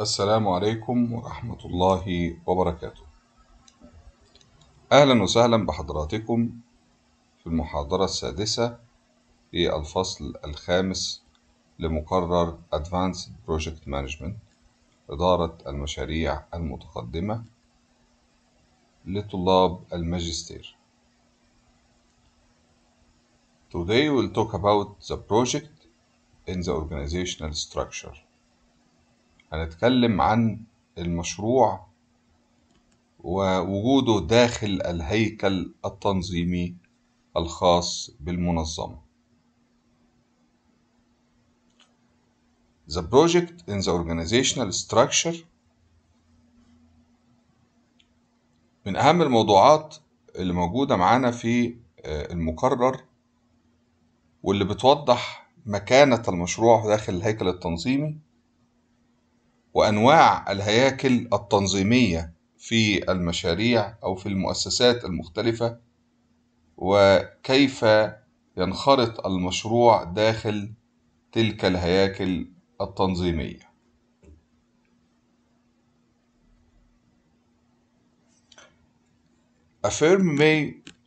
السلام عليكم ورحمة الله وبركاته أهلا وسهلا بحضراتكم في المحاضرة السادسة في الفصل الخامس لمقرر Advanced Project Management إدارة المشاريع المتقدمة لطلاب الماجستير Today we'll talk about the project in the organizational structure هنتكلم عن المشروع ووجوده داخل الهيكل التنظيمي الخاص بالمنظمة. The project in the organizational structure من أهم الموضوعات اللي موجودة معانا في آه، المقرر واللي بتوضح مكانة المشروع داخل الهيكل التنظيمي وأنواع الهياكل التنظيمية في المشاريع أو في المؤسسات المختلفة وكيف ينخرط المشروع داخل تلك الهياكل التنظيمية A firm may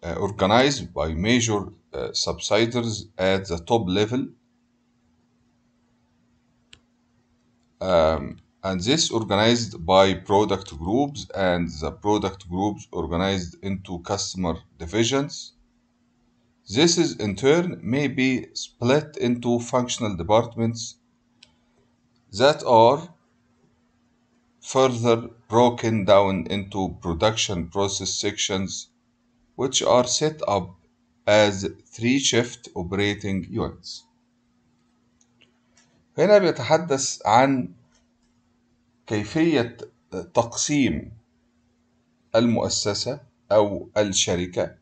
uh, organize by major uh, subsiders at the top level um, and this organized by product groups and the product groups organized into customer divisions. This is in turn may be split into functional departments that are further broken down into production process sections which are set up as three shift operating units. هنا بيتحدث عن كيفية تقسيم المؤسسة أو الشركة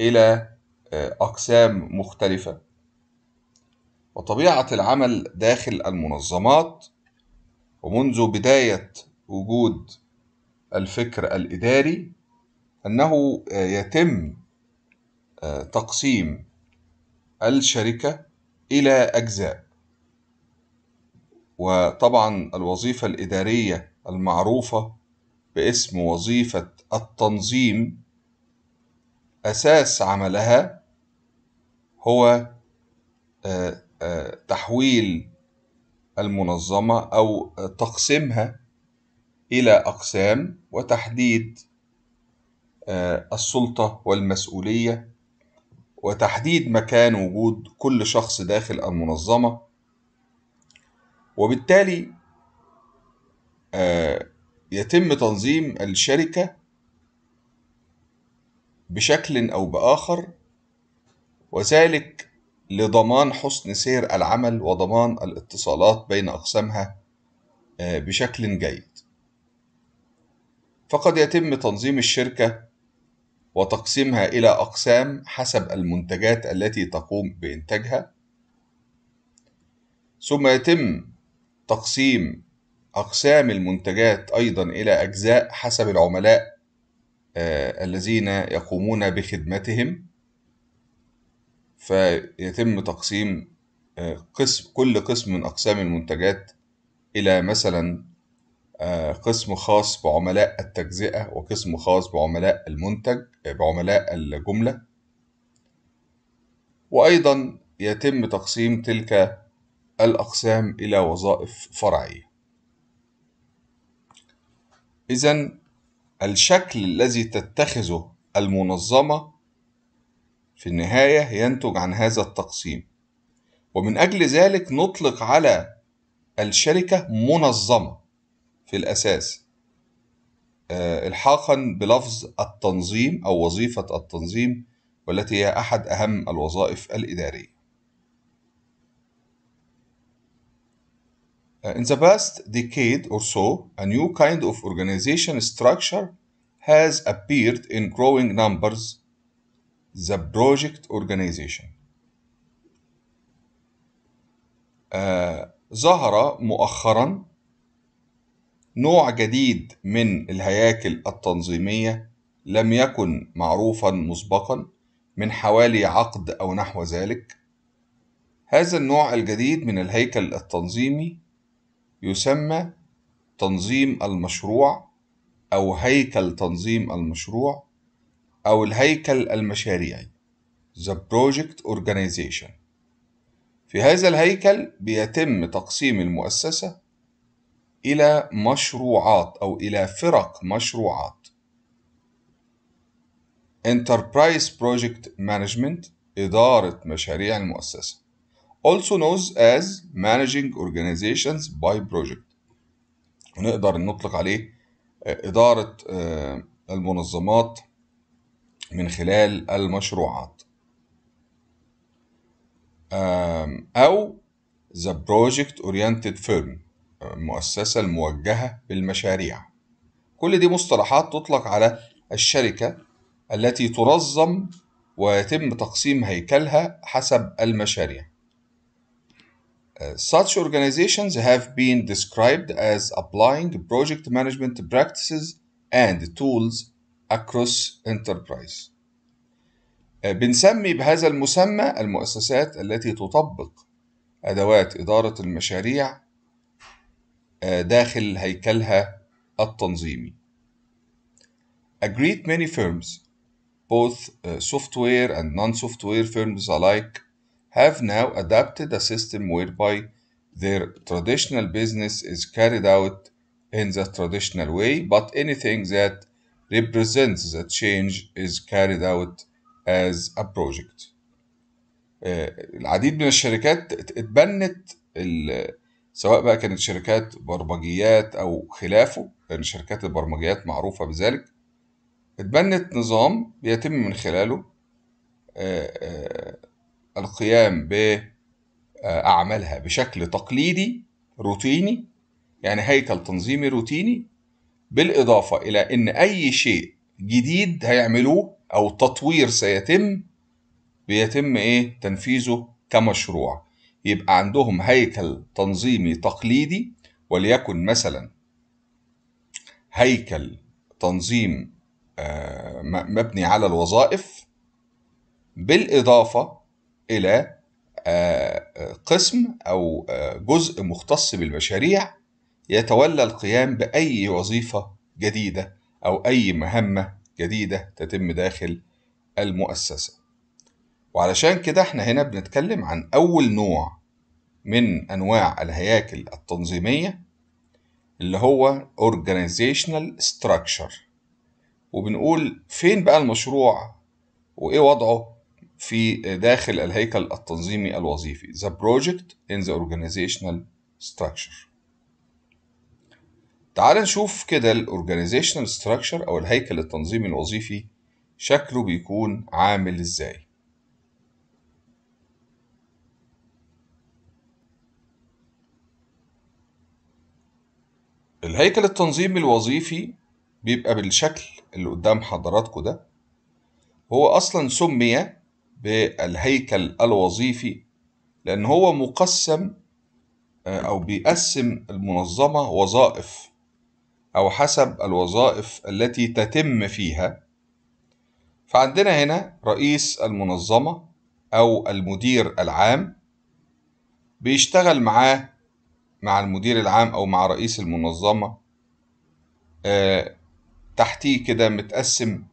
إلى آه، أقسام مختلفة وطبيعة العمل داخل المنظمات ومنذ بداية وجود الفكر الإداري أنه آه، يتم آه، تقسيم الشركة إلى أجزاء وطبعا الوظيفة الإدارية المعروفة باسم وظيفة التنظيم أساس عملها هو آه، آه، تحويل المنظمة أو تقسيمها إلى أقسام وتحديد آه، السلطة والمسؤولية وتحديد مكان وجود كل شخص داخل المنظمة وبالتالي آه، يتم تنظيم الشركة بشكل أو بآخر وذلك لضمان حسن سير العمل وضمان الاتصالات بين أقسامها آه، بشكل جيد فقد يتم تنظيم الشركة وتقسيمها إلى أقسام حسب المنتجات التي تقوم بإنتاجها ثم يتم تقسيم أقسام المنتجات أيضا إلى أجزاء حسب العملاء آه، الذين يقومون بخدمتهم فيتم تقسيم آه، قسم كل قسم من أقسام المنتجات إلى مثلا آه، قسم خاص بعملاء التجزئة وقسم خاص بعملاء المنتج بعملاء الجملة وأيضا يتم تقسيم تلك الأقسام إلى وظائف فرعية إذن الشكل الذي تتخذه المنظمة في النهاية ينتج عن هذا التقسيم ومن أجل ذلك نطلق على الشركة منظمة في الأساس آه، إلحاقا بلفظ التنظيم أو وظيفة التنظيم والتي هي أحد أهم الوظائف الإدارية In the past decade or so, a new kind of organization structure has appeared in growing numbers the project organization. Uh, ظهر مؤخرا نوع جديد من الهياكل التنظيمية لم يكن معروفا مسبقا من حوالي عقد أو نحو ذلك هذا النوع الجديد من الهيكل التنظيمي يسمى تنظيم المشروع أو هيكل تنظيم المشروع أو الهيكل المشاريعي The Project Organization في هذا الهيكل بيتم تقسيم المؤسسة إلى مشروعات أو إلى فرق مشروعات Enterprise Project Management إدارة مشاريع المؤسسة also known as Managing Organizations by Project ونقدر نطلق عليه آه، إدارة آه، المنظمات من خلال المشروعات أو The Project Oriented Firm المؤسسة آه، الموجهة بالمشاريع كل دي مصطلحات تطلق على الشركة التي تنظم ويتم تقسيم هيكلها حسب المشاريع Uh, such organizations have been described as applying project management practices and tools across enterprise uh, بنسمي بهذا المسمى المؤسسات التي تطبق أدوات إدارة المشاريع uh, داخل هيكلها التنظيمي. A great many firms, both software and non-software firms alike, have now adapted a system whereby their traditional business is carried out in the traditional way, but anything that represents the change is carried out as a project. العديد من الشركات اتبنت سواء بقى كانت شركات برمجيات أو خلافه لأن شركات البرمجيات معروفة بذلك اتبنت نظام بيتم من خلاله القيام بأعمالها بشكل تقليدي روتيني يعني هيكل تنظيمي روتيني بالإضافة إلى أن أي شيء جديد هيعملوه أو تطوير سيتم بيتم إيه تنفيذه كمشروع يبقى عندهم هيكل تنظيمي تقليدي وليكن مثلا هيكل تنظيم آه، مبني على الوظائف بالإضافة إلى آه، قسم أو آه، جزء مختص بالمشاريع يتولى القيام بأي وظيفة جديدة أو أي مهمة جديدة تتم داخل المؤسسة وعلشان كده احنا هنا بنتكلم عن أول نوع من أنواع الهياكل التنظيمية اللي هو Organizational Structure وبنقول فين بقى المشروع وإيه وضعه في داخل الهيكل التنظيمي الوظيفي The project in the organizational structure تعال نشوف كده organizational structure او الهيكل التنظيمي الوظيفي شكله بيكون عامل ازاي الهيكل التنظيمي الوظيفي بيبقى بالشكل اللي قدام حضراتكم ده هو اصلا سمي بالهيكل الوظيفي لأن هو مقسم آه، أو بيقسم المنظمة وظائف أو حسب الوظائف التي تتم فيها فعندنا هنا رئيس المنظمة أو المدير العام بيشتغل معاه مع المدير العام أو مع رئيس المنظمة آه، تحتيه كده متقسم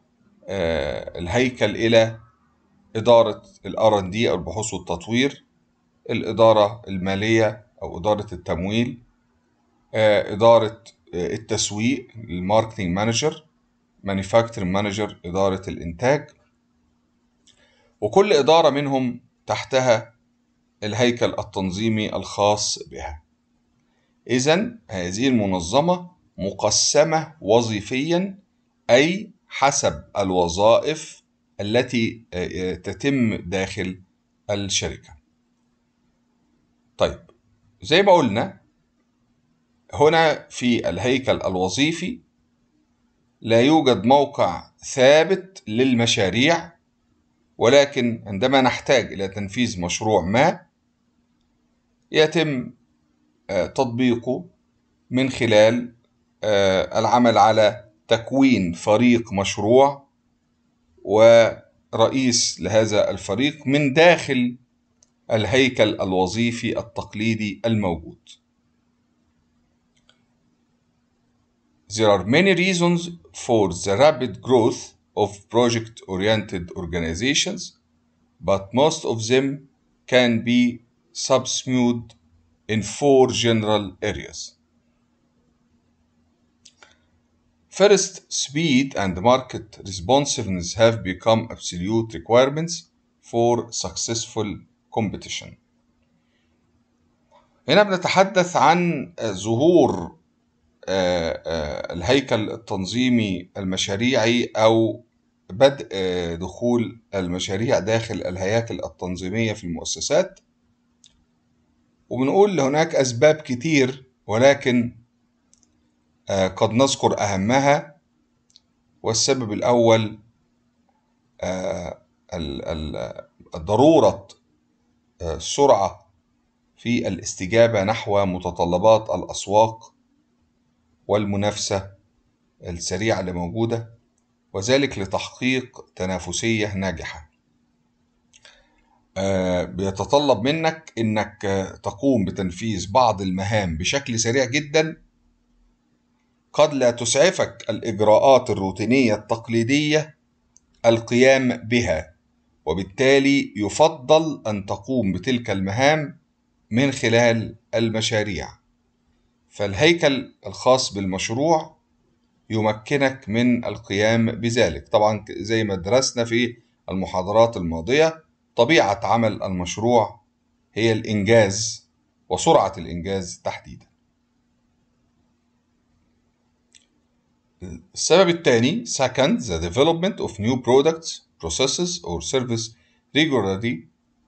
آه، الهيكل إلى إدارة الـ R&D أو البحوث والتطوير الإدارة المالية أو إدارة التمويل آه، إدارة آه، التسويق الماركتنج مانجر مانيفاكتشر مانجر إدارة الإنتاج وكل إدارة منهم تحتها الهيكل التنظيمي الخاص بها إذا هذه المنظمة مقسمة وظيفيا أي حسب الوظائف التي آه، آه، تتم داخل الشركة طيب زي ما قلنا هنا في الهيكل الوظيفي لا يوجد موقع ثابت للمشاريع ولكن عندما نحتاج إلى تنفيذ مشروع ما يتم آه، تطبيقه من خلال العمل على تكوين فريق مشروع ورئيس لهذا الفريق من داخل الهيكل الوظيفي التقليدي الموجود. There are many reasons for the rapid growth of project-oriented organizations, but most of them can be subsumed in four general areas. First, speed and market responsiveness have become absolute requirements for successful competition. هنا بنتحدث عن ظهور آه، آه، الهيكل التنظيمي المشاريعي أو بدء آه، دخول المشاريع داخل الهياكل التنظيمية في المؤسسات وبنقول هناك أسباب كتير ولكن آه، قد نذكر أهمها والسبب الأول آه، ضرورة السرعة آه، في الاستجابة نحو متطلبات الأسواق والمنافسة السريعة اللي موجودة وذلك لتحقيق تنافسية ناجحة بيتطلب منك انك تقوم بتنفيذ بعض المهام بشكل سريع جدا قد لا تسعفك الإجراءات الروتينية التقليدية القيام بها وبالتالي يفضل أن تقوم بتلك المهام من خلال المشاريع فالهيكل الخاص بالمشروع يمكنك من القيام بذلك طبعا زي ما درسنا في المحاضرات الماضية طبيعة عمل المشروع هي الإنجاز وسرعة الإنجاز تحديدا السبب الثاني second the development of new products processes or service regularly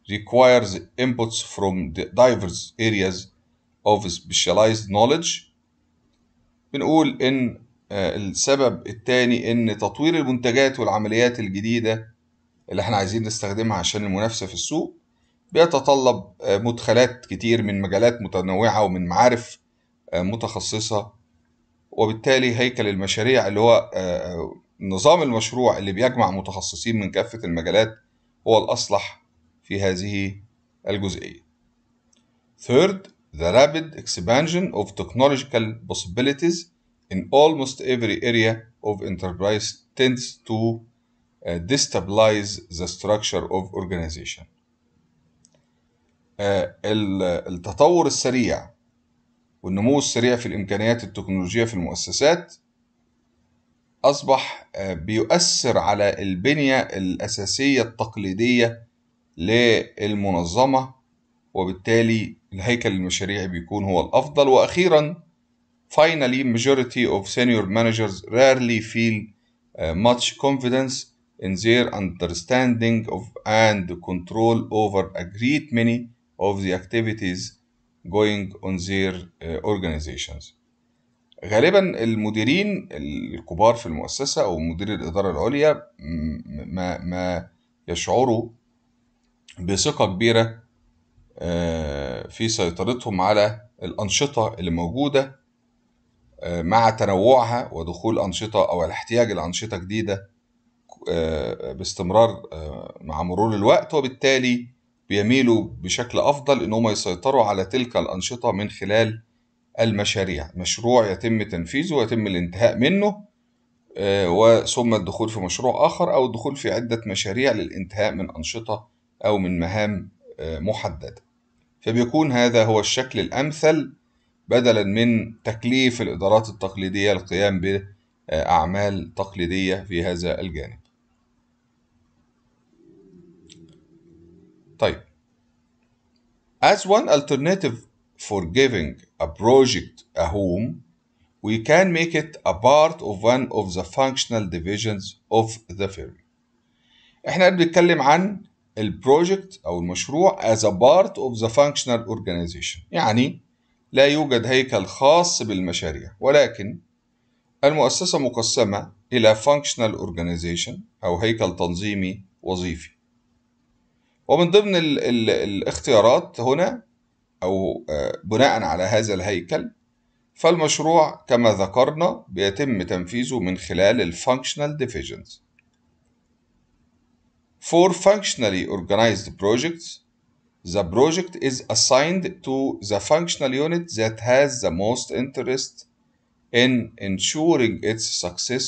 requires inputs from the diverse areas of specialized knowledge بنقول ان آه، السبب الثاني ان تطوير المنتجات والعمليات الجديده اللي احنا عايزين نستخدمها عشان المنافسه في السوق بيتطلب آه، مدخلات كتير من مجالات متنوعه ومن معارف آه، متخصصه وبالتالي هيكل المشاريع اللي هو نظام المشروع اللي بيجمع متخصصين من كافة المجالات هو الأصلح في هذه الجزئية. Third, the rapid expansion of technological possibilities in almost every area of enterprise tends to destabilize the structure of organization. التطور السريع والنمو السريع في الإمكانيات التكنولوجية في المؤسسات أصبح آه، بيؤثر على البنية الأساسية التقليدية للمنظمة وبالتالي الهيكل المشاريعي بيكون هو الأفضل وأخيرا finally majority of senior managers rarely feel آه، much confidence in their understanding of and control over a great many of the activities going on their uh, organizations غالبا المديرين الكبار في المؤسسة أو مدير الإدارة العليا ما, ما يشعروا بثقة كبيرة آه، في سيطرتهم على الأنشطة اللي موجودة آه، مع تنوعها ودخول أنشطة أو الاحتياج لأنشطة جديدة آه، باستمرار مع مرور الوقت وبالتالي بيميلوا بشكل أفضل إن هم يسيطروا على تلك الأنشطة من خلال المشاريع مشروع يتم تنفيذه ويتم الانتهاء منه آه، وثم الدخول في مشروع آخر أو الدخول في عدة مشاريع للانتهاء من أنشطة أو من مهام آه، محددة فبيكون هذا هو الشكل الأمثل بدلا من تكليف الإدارات التقليدية القيام بأعمال تقليدية في هذا الجانب طيب As one alternative for giving a project a home, we can make it a part of one of the functional divisions of the firm. احنا بنتكلم عن البروجكت او المشروع as a part of the functional organization يعني لا يوجد هيكل خاص بالمشاريع ولكن المؤسسة مقسمة إلى functional organization أو هيكل تنظيمي وظيفي ومن ضمن الـ الـ الاختيارات هنا أو بناء على هذا الهيكل فالمشروع كما ذكرنا بيتم تنفيذه من خلال الـ Functional Divisions. For functionally organized projects, the project is assigned to the functional unit that has the most interest in ensuring its success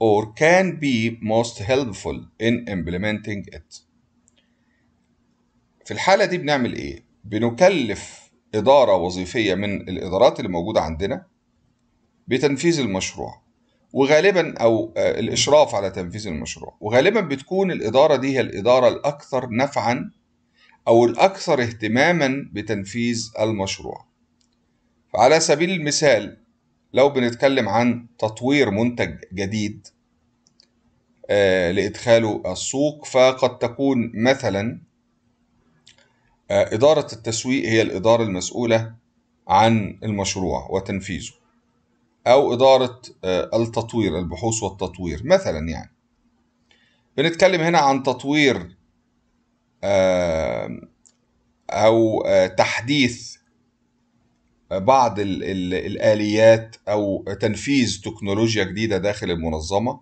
or can be most helpful in implementing it. في الحالة دي بنعمل إيه؟ بنكلف إدارة وظيفية من الإدارات اللي موجودة عندنا بتنفيذ المشروع وغالبا أو آه، الإشراف على تنفيذ المشروع وغالبا بتكون الإدارة دي هي الإدارة الأكثر نفعا أو الأكثر اهتماما بتنفيذ المشروع فعلى سبيل المثال لو بنتكلم عن تطوير منتج جديد آه، لإدخاله السوق فقد تكون مثلا آه، إدارة التسويق هي الإدارة المسؤولة عن المشروع وتنفيذه أو إدارة آه، التطوير البحوث والتطوير مثلا يعني بنتكلم هنا عن تطوير أو آه، تحديث بعض الآليات أو تنفيذ تكنولوجيا جديدة داخل المنظمة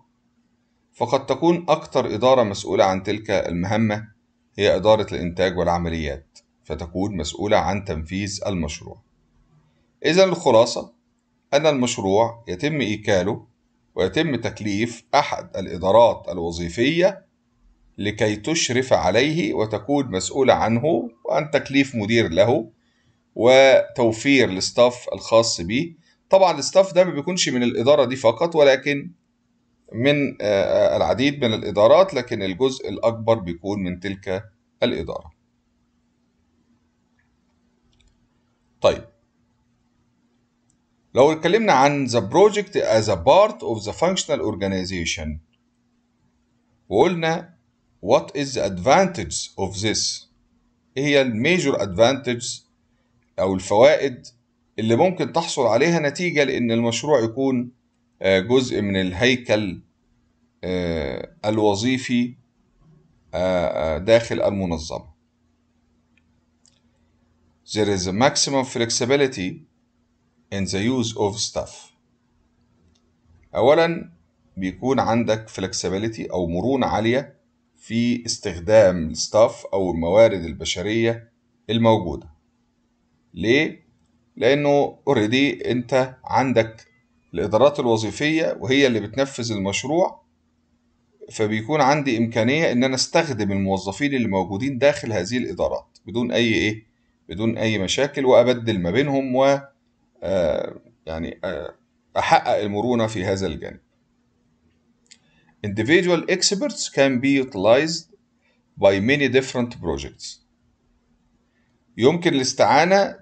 فقد تكون أكثر إدارة مسؤولة عن تلك المهمة هي إدارة الإنتاج والعمليات فتكون مسؤولة عن تنفيذ المشروع إذا الخلاصة أن المشروع يتم إيكاله ويتم تكليف أحد الإدارات الوظيفية لكي تشرف عليه وتكون مسؤولة عنه وعن تكليف مدير له وتوفير الستاف الخاص به طبعا الستاف ده ما بيكونش من الإدارة دي فقط ولكن من آه، آه، العديد من الإدارات لكن الجزء الأكبر بيكون من تلك الإدارة طيب لو اتكلمنا عن the project as a part of the functional organization وقلنا what is the advantage of this ايه هي الميجور ادفانتج او الفوائد اللي ممكن تحصل عليها نتيجة لان المشروع يكون آه، جزء من الهيكل آه، الوظيفي آه، داخل المنظمة there is a maximum flexibility in the use of stuff أولا بيكون عندك flexibility أو مرونة عالية في استخدام stuff أو الموارد البشرية الموجودة ليه؟ لأنه اوريدي أنت عندك الإدارات الوظيفية وهي اللي بتنفذ المشروع فبيكون عندي إمكانية إن أنا أستخدم الموظفين اللي موجودين داخل هذه الإدارات بدون أي إيه بدون أي مشاكل وأبدل ما بينهم و آه، يعني آه، أحقق المرونة في هذا الجانب. Individual experts can be utilized by many different projects. يمكن الاستعانة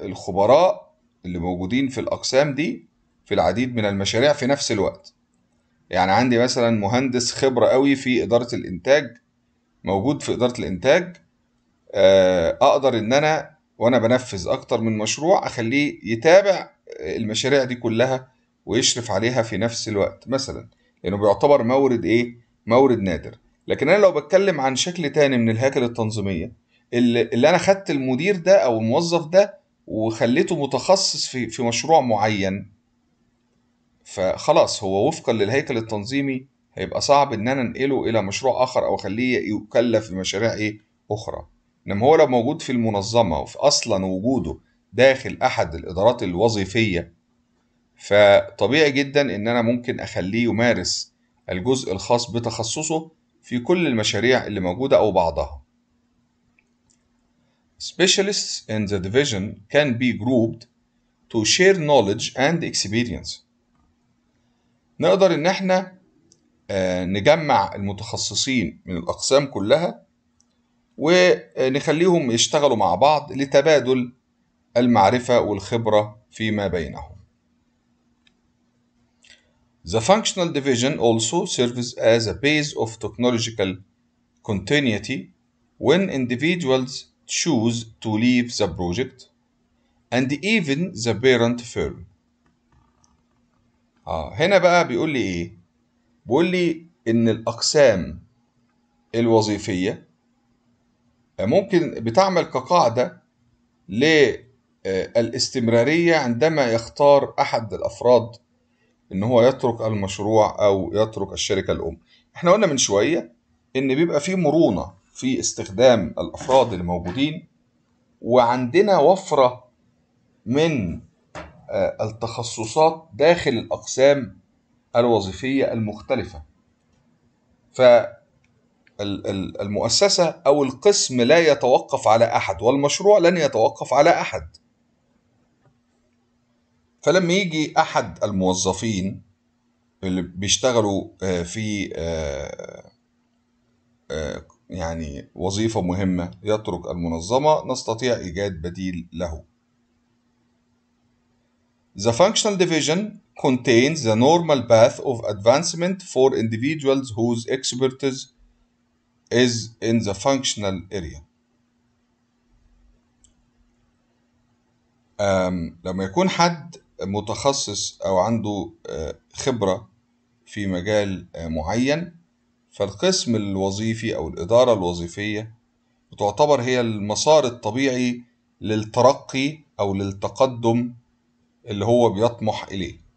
بالخبراء اللي موجودين في الأقسام دي في العديد من المشاريع في نفس الوقت. يعني عندي مثلا مهندس خبرة قوي في إدارة الإنتاج موجود في إدارة الإنتاج آه، اقدر ان انا وانا بنفذ اكتر من مشروع اخليه يتابع المشاريع دي كلها ويشرف عليها في نفس الوقت مثلا لانه بيعتبر مورد ايه مورد نادر لكن انا لو بتكلم عن شكل تاني من الهيكل التنظيميه اللي انا خدت المدير ده او الموظف ده وخليته متخصص في في مشروع معين فخلاص هو وفقا للهيكل التنظيمي هيبقى صعب ان انا انقله الى مشروع اخر او اخليه يكلف بمشاريع ايه اخرى إنما هو لو موجود في المنظمة وفي أصلا وجوده داخل أحد الإدارات الوظيفية فطبيعي جدا إن أنا ممكن أخليه يمارس الجزء الخاص بتخصصه في كل المشاريع اللي موجودة أو بعضها. Specialists in the division can be grouped to share knowledge and experience. نقدر إن إحنا آه، نجمع المتخصصين من الأقسام كلها ونخليهم يشتغلوا مع بعض لتبادل المعرفة والخبرة فيما بينهم. The functional division also serves as a base of technological continuity when individuals choose to leave the project and even the parent firm. آه هنا بقى بيقول لي إيه؟ بيقول لي إن الأقسام الوظيفية ممكن بتعمل كقاعدة للاستمرارية آه، عندما يختار أحد الأفراد إن هو يترك المشروع أو يترك الشركة الأم إحنا قلنا من شوية إن بيبقى في مرونة في استخدام الأفراد اللي موجودين وعندنا وفرة من آه، التخصصات داخل الأقسام الوظيفية المختلفة ف المؤسسة أو القسم لا يتوقف على أحد والمشروع لن يتوقف على أحد فلما يجي أحد الموظفين اللي بيشتغلوا آه، في آه، آه، يعني وظيفة مهمة يترك المنظمة نستطيع إيجاد بديل له The functional division contains the normal path of advancement for individuals whose expertise is in the functional area um, لما يكون حد متخصص أو عنده آه، خبرة في مجال آه، معين فالقسم الوظيفي أو الإدارة الوظيفية بتعتبر هي المسار الطبيعي للترقي أو للتقدم اللي هو بيطمح إليه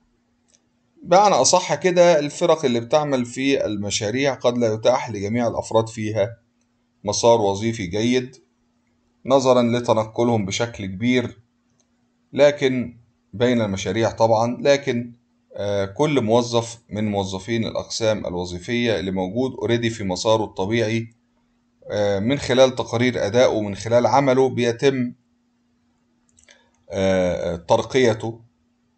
بمعنى أصح كده الفرق اللي بتعمل في المشاريع قد لا يتاح لجميع الأفراد فيها مسار وظيفي جيد نظرا لتنقلهم بشكل كبير لكن بين المشاريع طبعا لكن آه، كل موظف من موظفين الأقسام الوظيفية اللي موجود اوريدي في مساره الطبيعي آه، من خلال تقارير أدائه من خلال عمله بيتم آه، ترقيته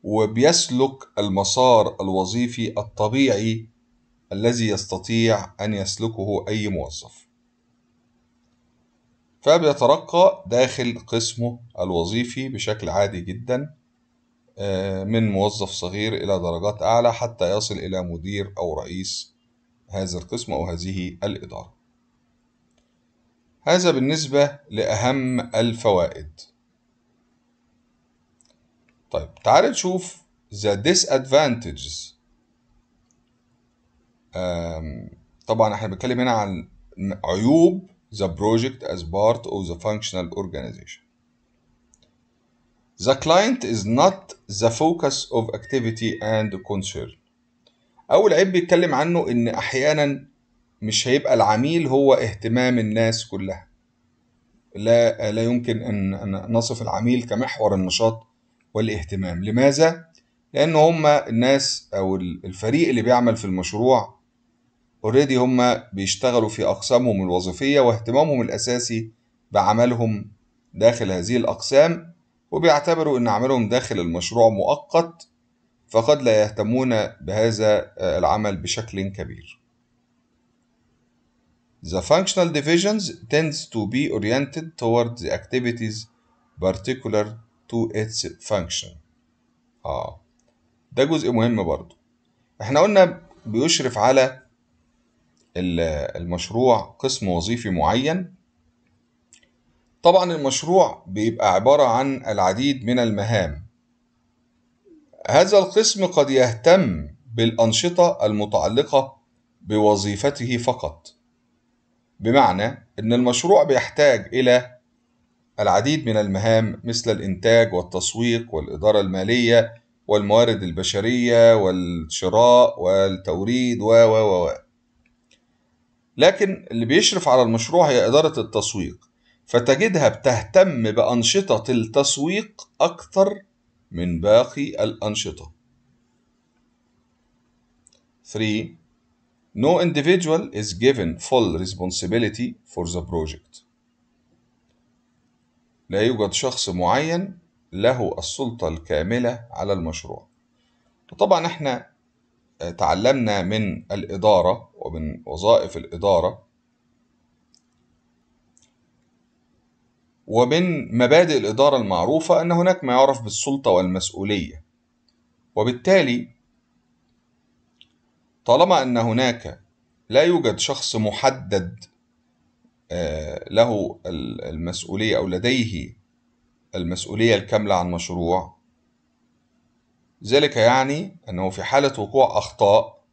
وبيسلك المسار الوظيفي الطبيعي الذي يستطيع أن يسلكه أي موظف فبيترقى داخل قسمه الوظيفي بشكل عادي جدا آه، من موظف صغير إلى درجات أعلى حتى يصل إلى مدير أو رئيس هذا القسم أو هذه الإدارة هذا بالنسبة لأهم الفوائد طيب تعال نشوف the disadvantages طبعا احنا بنتكلم هنا عن عيوب the project as part of the functional organization the client is not the focus of activity and concern اول عيب بيتكلم عنه ان احيانا مش هيبقى العميل هو اهتمام الناس كلها لا لا يمكن ان نصف العميل كمحور النشاط والاهتمام لماذا؟ لأن هم الناس أو الفريق اللي بيعمل في المشروع اوريدي هم بيشتغلوا في أقسامهم الوظيفية واهتمامهم الأساسي بعملهم داخل هذه الأقسام وبيعتبروا أن عملهم داخل المشروع مؤقت فقد لا يهتمون بهذا آه، العمل بشكل كبير. The functional divisions tends to be oriented towards the activities particular to its function اه ده جزء مهم برضو احنا قلنا بيشرف على المشروع قسم وظيفي معين طبعا المشروع بيبقى عبارة عن العديد من المهام هذا القسم قد يهتم بالأنشطة المتعلقة بوظيفته فقط بمعنى أن المشروع بيحتاج إلى العديد من المهام مثل الإنتاج والتسويق والإدارة المالية والموارد البشرية والشراء والتوريد و و و لكن اللي بيشرف على المشروع هي إدارة التسويق فتجدها بتهتم بأنشطة التسويق أكثر من باقي الأنشطة 3. No individual is given full responsibility for the project لا يوجد شخص معين له السلطة الكاملة على المشروع وطبعا احنا تعلمنا من الإدارة ومن وظائف الإدارة ومن مبادئ الإدارة المعروفة أن هناك ما يعرف بالسلطة والمسؤولية وبالتالي طالما أن هناك لا يوجد شخص محدد آه، له المسؤولية أو لديه المسؤولية الكاملة عن مشروع ذلك يعني أنه في حالة وقوع أخطاء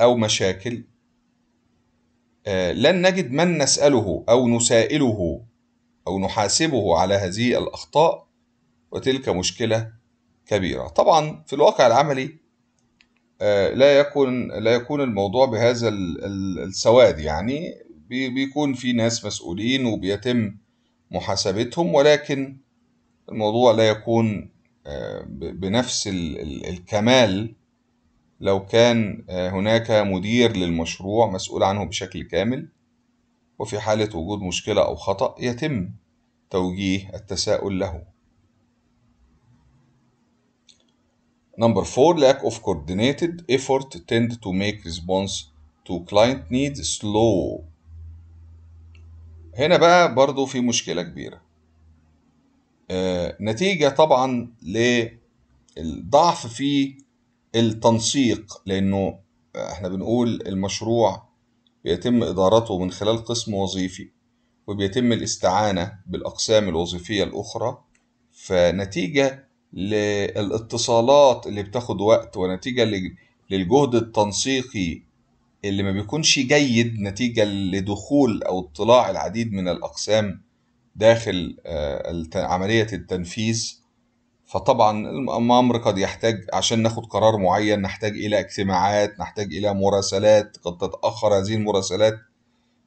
أو مشاكل آه، لن نجد من نسأله أو نسائله أو نحاسبه على هذه الأخطاء وتلك مشكلة كبيرة طبعا في الواقع العملي آه، لا يكون لا يكون الموضوع بهذا السواد يعني بيكون في ناس مسؤولين وبيتم محاسبتهم ولكن الموضوع لا يكون آه، بنفس الكمال لو كان آه، هناك مدير للمشروع مسؤول عنه بشكل كامل وفي حالة وجود مشكلة أو خطأ يتم توجيه التساؤل له Number four, lack of coordinated effort tend to make response to client needs slow هنا بقى برضو في مشكلة كبيرة آه، نتيجة طبعا للضعف في التنسيق لأنه احنا بنقول المشروع بيتم إدارته من خلال قسم وظيفي وبيتم الاستعانة بالأقسام الوظيفية الأخرى فنتيجة للاتصالات اللي بتاخد وقت ونتيجة للجهد التنسيقي اللي ما بيكونش جيد نتيجة لدخول أو اطلاع العديد من الأقسام داخل آه، عملية التنفيذ فطبعا الأمر قد يحتاج عشان ناخد قرار معين نحتاج إلى اجتماعات نحتاج إلى مراسلات قد تتأخر هذه المراسلات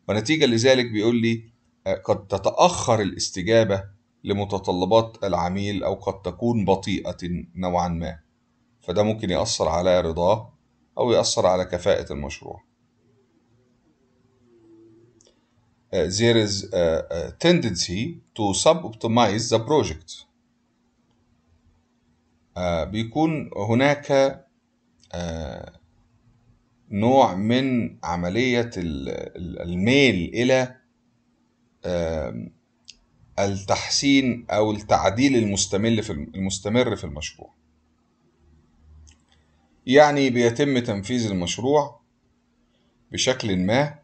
ونتيجة لذلك بيقول لي آه، قد تتأخر الاستجابة لمتطلبات العميل أو قد تكون بطيئة نوعا ما فده ممكن يأثر على رضاه أو يأثر على كفاءة المشروع uh, there is a, tendency to suboptimize the project. Uh, بيكون هناك uh, نوع من عملية الميل إلى um, التحسين أو التعديل المستمر في المشروع. يعني بيتم تنفيذ المشروع بشكل ما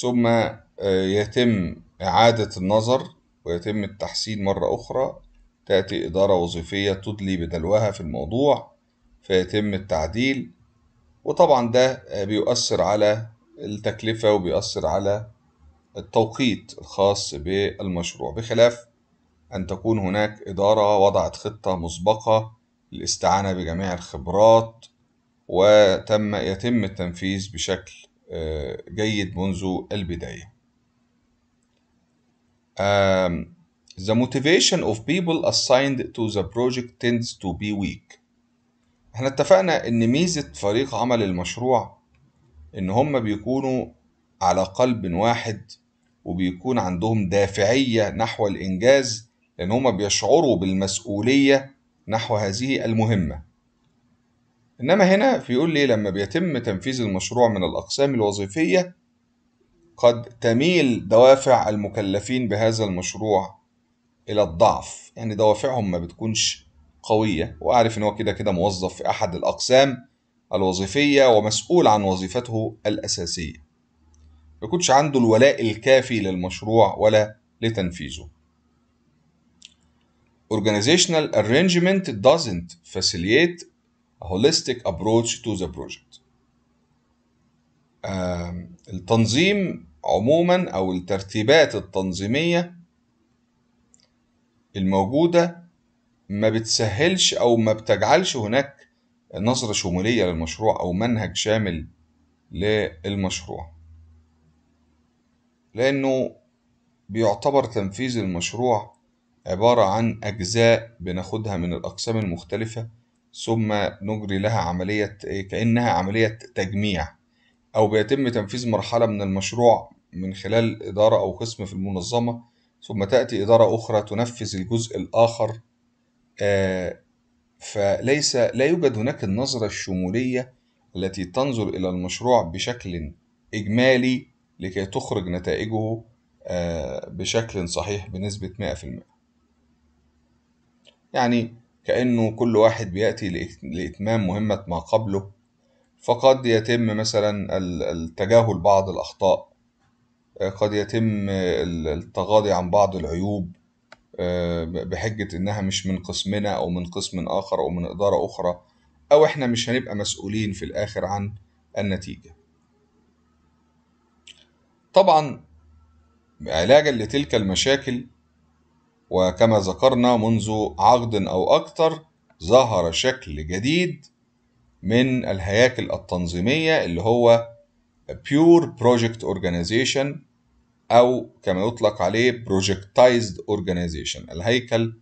ثم آه، يتم إعادة النظر ويتم التحسين مرة أخرى تأتي إدارة وظيفية تدلي بدلوها في الموضوع فيتم التعديل وطبعا ده آه، بيؤثر على التكلفة وبيؤثر على التوقيت الخاص بالمشروع بخلاف أن تكون هناك إدارة وضعت خطة مسبقة الاستعانة بجميع الخبرات وتم يتم التنفيذ بشكل آه، جيد منذ البداية. the motivation of people assigned to the project tends to be weak. احنا اتفقنا ان ميزة فريق عمل المشروع ان هم بيكونوا على قلب واحد وبيكون عندهم دافعية نحو الانجاز لان هم بيشعروا بالمسؤولية نحو هذه المهمة إنما هنا بيقول لي لما بيتم تنفيذ المشروع من الأقسام الوظيفية قد تميل دوافع المكلفين بهذا المشروع إلى الضعف يعني دوافعهم ما بتكونش قوية وأعرف إن هو كده كده موظف في أحد الأقسام الوظيفية ومسؤول عن وظيفته الأساسية ما بيكونش عنده الولاء الكافي للمشروع ولا لتنفيذه organizational arrangement doesn't facilitate a holistic approach to the project التنظيم عموما او الترتيبات التنظيميه الموجوده ما بتسهلش او ما بتجعلش هناك نظره شموليه للمشروع او منهج شامل للمشروع لانه بيعتبر تنفيذ المشروع عبارة عن أجزاء بناخدها من الأقسام المختلفة ثم نجري لها عملية إيه، كأنها عملية تجميع أو بيتم تنفيذ مرحلة من المشروع من خلال إدارة أو قسم في المنظمة ثم تأتي إدارة أخرى تنفذ الجزء الآخر آه، فليس لا يوجد هناك النظرة الشمولية التي تنظر إلى المشروع بشكل إجمالي لكي تخرج نتائجه آه، بشكل صحيح بنسبة 100% يعني كأنه كل واحد بيأتي لإتمام مهمة ما قبله فقد يتم مثلا التجاهل بعض الأخطاء آه، قد يتم التغاضي عن بعض العيوب آه، بحجة إنها مش من قسمنا أو من قسم آخر أو من إدارة أخرى أو إحنا مش هنبقى مسؤولين في الآخر عن النتيجة طبعا علاجا لتلك المشاكل وكما ذكرنا منذ عقد أو أكثر ظهر شكل جديد من الهياكل التنظيمية اللي هو Pure Project Organization أو كما يطلق عليه Projectized Organization الهيكل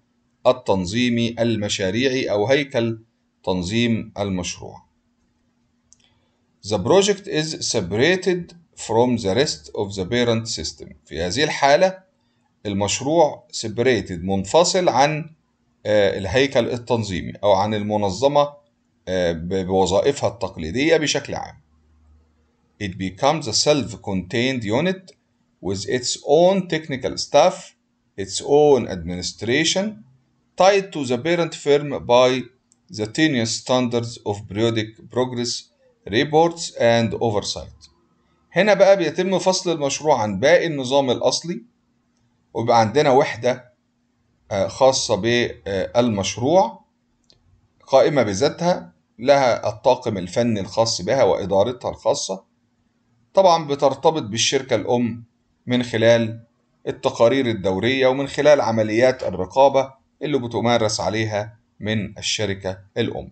التنظيمي المشاريعي أو هيكل تنظيم المشروع The project is separated from the rest of the parent system في هذه الحالة المشروع سيبريتد منفصل عن الهيكل التنظيمي أو عن المنظمة بوظائفها التقليدية بشكل عام. It becomes a self-contained unit with its own technical staff, its own administration, tied to the parent firm by the tenuous standards of periodic progress reports and oversight. هنا بقى بيتم فصل المشروع عن باقي النظام الأصلي ويبقى عندنا وحدة آه، خاصة بالمشروع قائمة بذاتها لها الطاقم الفني الخاص بها وإدارتها الخاصة طبعا بترتبط بالشركة الأم من خلال التقارير الدورية ومن خلال عمليات الرقابة اللي بتمارس عليها من الشركة الأم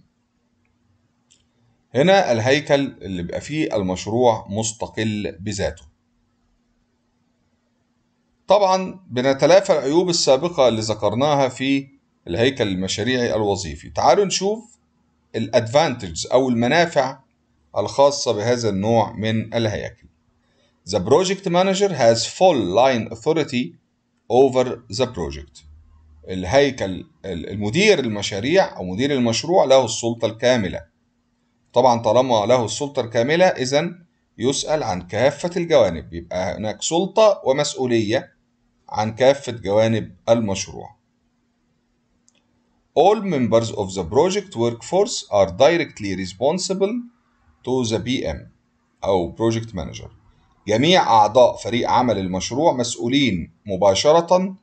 هنا الهيكل اللي بقى فيه المشروع مستقل بذاته طبعا بنتلافى العيوب السابقة اللي ذكرناها في الهيكل المشاريعي الوظيفي تعالوا نشوف الادفانتجز أو المنافع الخاصة بهذا النوع من الهياكل The project manager has full line authority over the project الهيكل المدير المشاريع أو مدير المشروع له السلطة الكاملة طبعا طالما له السلطة الكاملة إذا يسأل عن كافة الجوانب يبقى هناك سلطة ومسؤولية عن كافة جوانب المشروع. All members of the project workforce are directly responsible to the PM أو Project Manager. جميع أعضاء فريق عمل المشروع مسؤولين مباشرة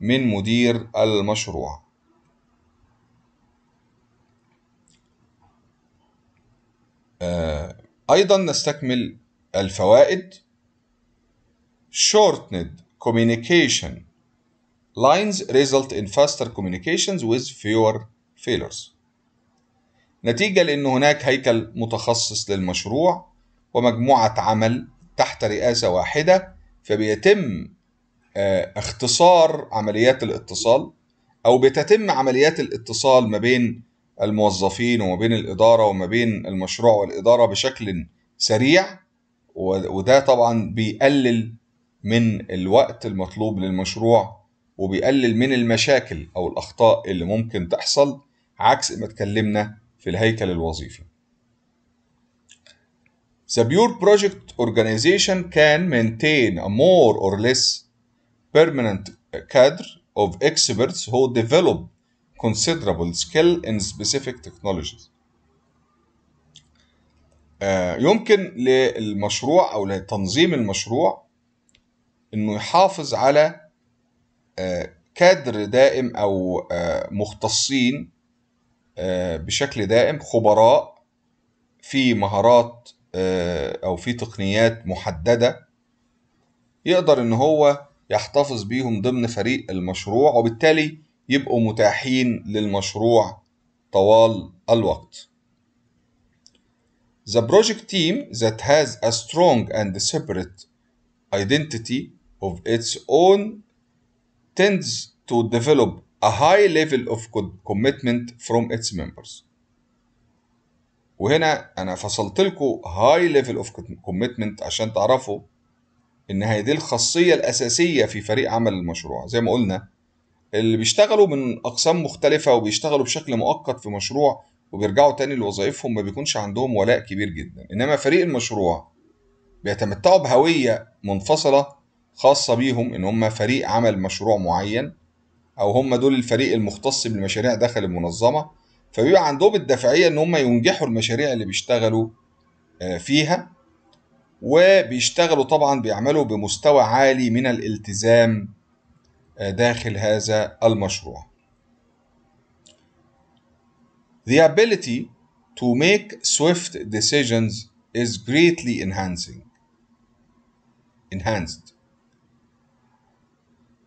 من مدير المشروع. آه، أيضا نستكمل الفوائد shortened communication. Lines result in faster communications with fewer failures. نتيجة لأن هناك هيكل متخصص للمشروع ومجموعة عمل تحت رئاسة واحدة فبيتم آه، اختصار عمليات الاتصال أو بتتم عمليات الاتصال ما بين الموظفين وما بين الإدارة وما بين المشروع والإدارة بشكل سريع وده طبعا بيقلل من الوقت المطلوب للمشروع وبيقلل من المشاكل أو الأخطاء اللي ممكن تحصل عكس ما اتكلمنا في الهيكل الوظيفي The pure Project Organization can maintain a more or less permanent cadre of experts who develop considerable skill in specific technologies. يمكن للمشروع أو لتنظيم المشروع إنه يحافظ على آه، كادر دائم أو آه، مختصين آه، بشكل دائم خبراء في مهارات أو في تقنيات محددة يقدر إن هو يحتفظ بيهم ضمن فريق المشروع وبالتالي يبقوا متاحين للمشروع طوال الوقت. The project team that has a strong and separate identity of its own tends to develop a high level of commitment from its members وهنا انا فصلت لكم high level of commitment عشان تعرفوا ان هي دي الخاصيه الاساسيه في فريق عمل المشروع زي ما قلنا اللي بيشتغلوا من اقسام مختلفه وبيشتغلوا بشكل مؤقت في مشروع وبيرجعوا تاني لوظائفهم ما بيكونش عندهم ولاء كبير جدا انما فريق المشروع بيتمتعوا بهويه منفصله خاصة بيهم إن هم فريق عمل مشروع معين أو هم دول الفريق المختص بالمشاريع داخل المنظمة فبيبقى عندهم الدافعية إن هم ينجحوا المشاريع اللي بيشتغلوا آه، فيها وبيشتغلوا طبعا بيعملوا بمستوى عالي من الالتزام آه، داخل هذا المشروع. The ability to make swift decisions is greatly enhancing enhanced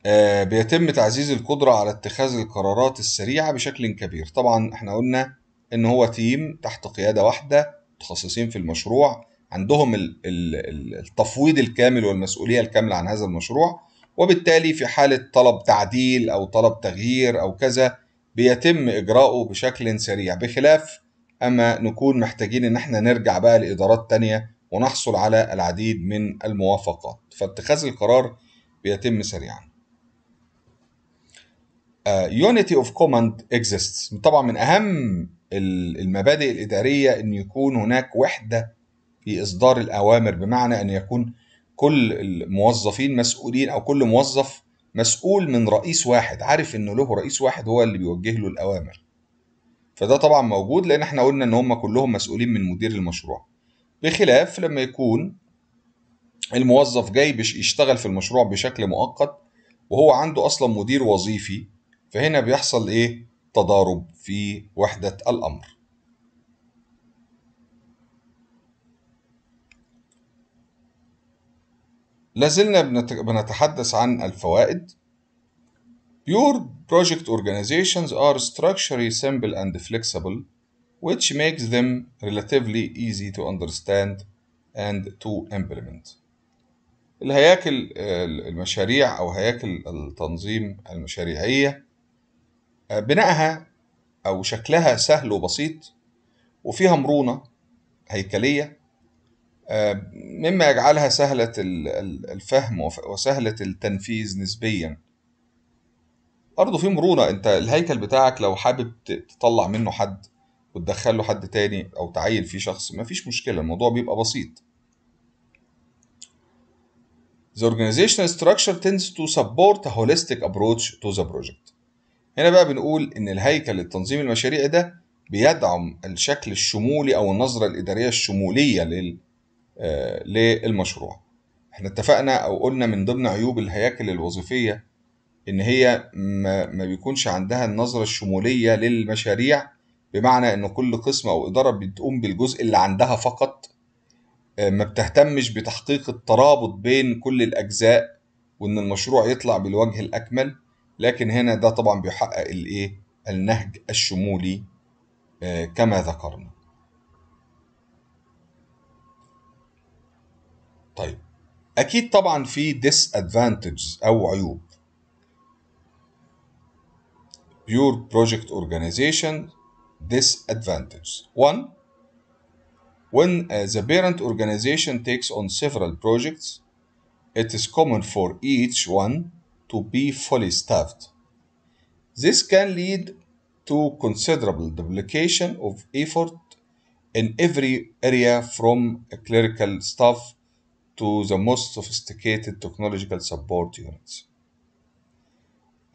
آه، بيتم تعزيز القدرة على اتخاذ القرارات السريعة بشكل كبير طبعا احنا قلنا ان هو تيم تحت قيادة واحدة متخصصين في المشروع عندهم التفويض الكامل والمسؤولية الكاملة عن هذا المشروع وبالتالي في حالة طلب تعديل أو طلب تغيير أو كذا بيتم إجراؤه بشكل سريع بخلاف أما نكون محتاجين إن احنا نرجع بقى لإدارات تانية ونحصل على العديد من الموافقات فاتخاذ القرار بيتم سريعا يونيتي اوف كوماند اكزيستس طبعا من اهم المبادئ الاداريه ان يكون هناك وحده في اصدار الاوامر بمعنى ان يكون كل الموظفين مسؤولين او كل موظف مسؤول من رئيس واحد عارف انه له رئيس واحد هو اللي بيوجه له الاوامر فده طبعا موجود لان احنا قلنا ان هم كلهم مسؤولين من مدير المشروع بخلاف لما يكون الموظف جاي يشتغل في المشروع بشكل مؤقت وهو عنده اصلا مدير وظيفي فهنا بيحصل ايه تضارب في وحدة الأمر لازلنا بنتحدث عن الفوائد Your project organizations are structurally simple and flexible which makes them relatively easy to understand and to implement الهياكل المشاريع أو هياكل التنظيم المشاريعية بنائها أو شكلها سهل وبسيط وفيها مرونة هيكلية آه، مما يجعلها سهلة الفهم وسهلة التنفيذ نسبيا برضه في مرونة انت الهيكل بتاعك لو حابب تطلع منه حد وتدخل له حد تاني او تعين فيه شخص مفيش مشكلة الموضوع بيبقى بسيط The organizational structure tends to support a holistic approach to the project هنا بقى بنقول إن الهيكل التنظيم المشاريعي ده بيدعم الشكل الشمولي أو النظرة الإدارية الشمولية لل آه، للمشروع احنا اتفقنا أو قلنا من ضمن عيوب الهياكل الوظيفية إن هي ما بيكونش عندها النظرة الشمولية للمشاريع بمعنى إن كل قسم أو إدارة بتقوم بالجزء اللي عندها فقط آه، ما بتهتمش بتحقيق الترابط بين كل الأجزاء وإن المشروع يطلع بالوجه الأكمل لكن هنا ده طبعا بيحقق الايه النهج الشمولي كما ذكرنا طيب اكيد طبعا في ديس او عيوب Your project organization disadvantages. One, when uh, the parent organization takes on several projects, it is common for each one to be fully staffed. This can lead to considerable duplication of effort in every area from clerical staff to the most sophisticated technological support units.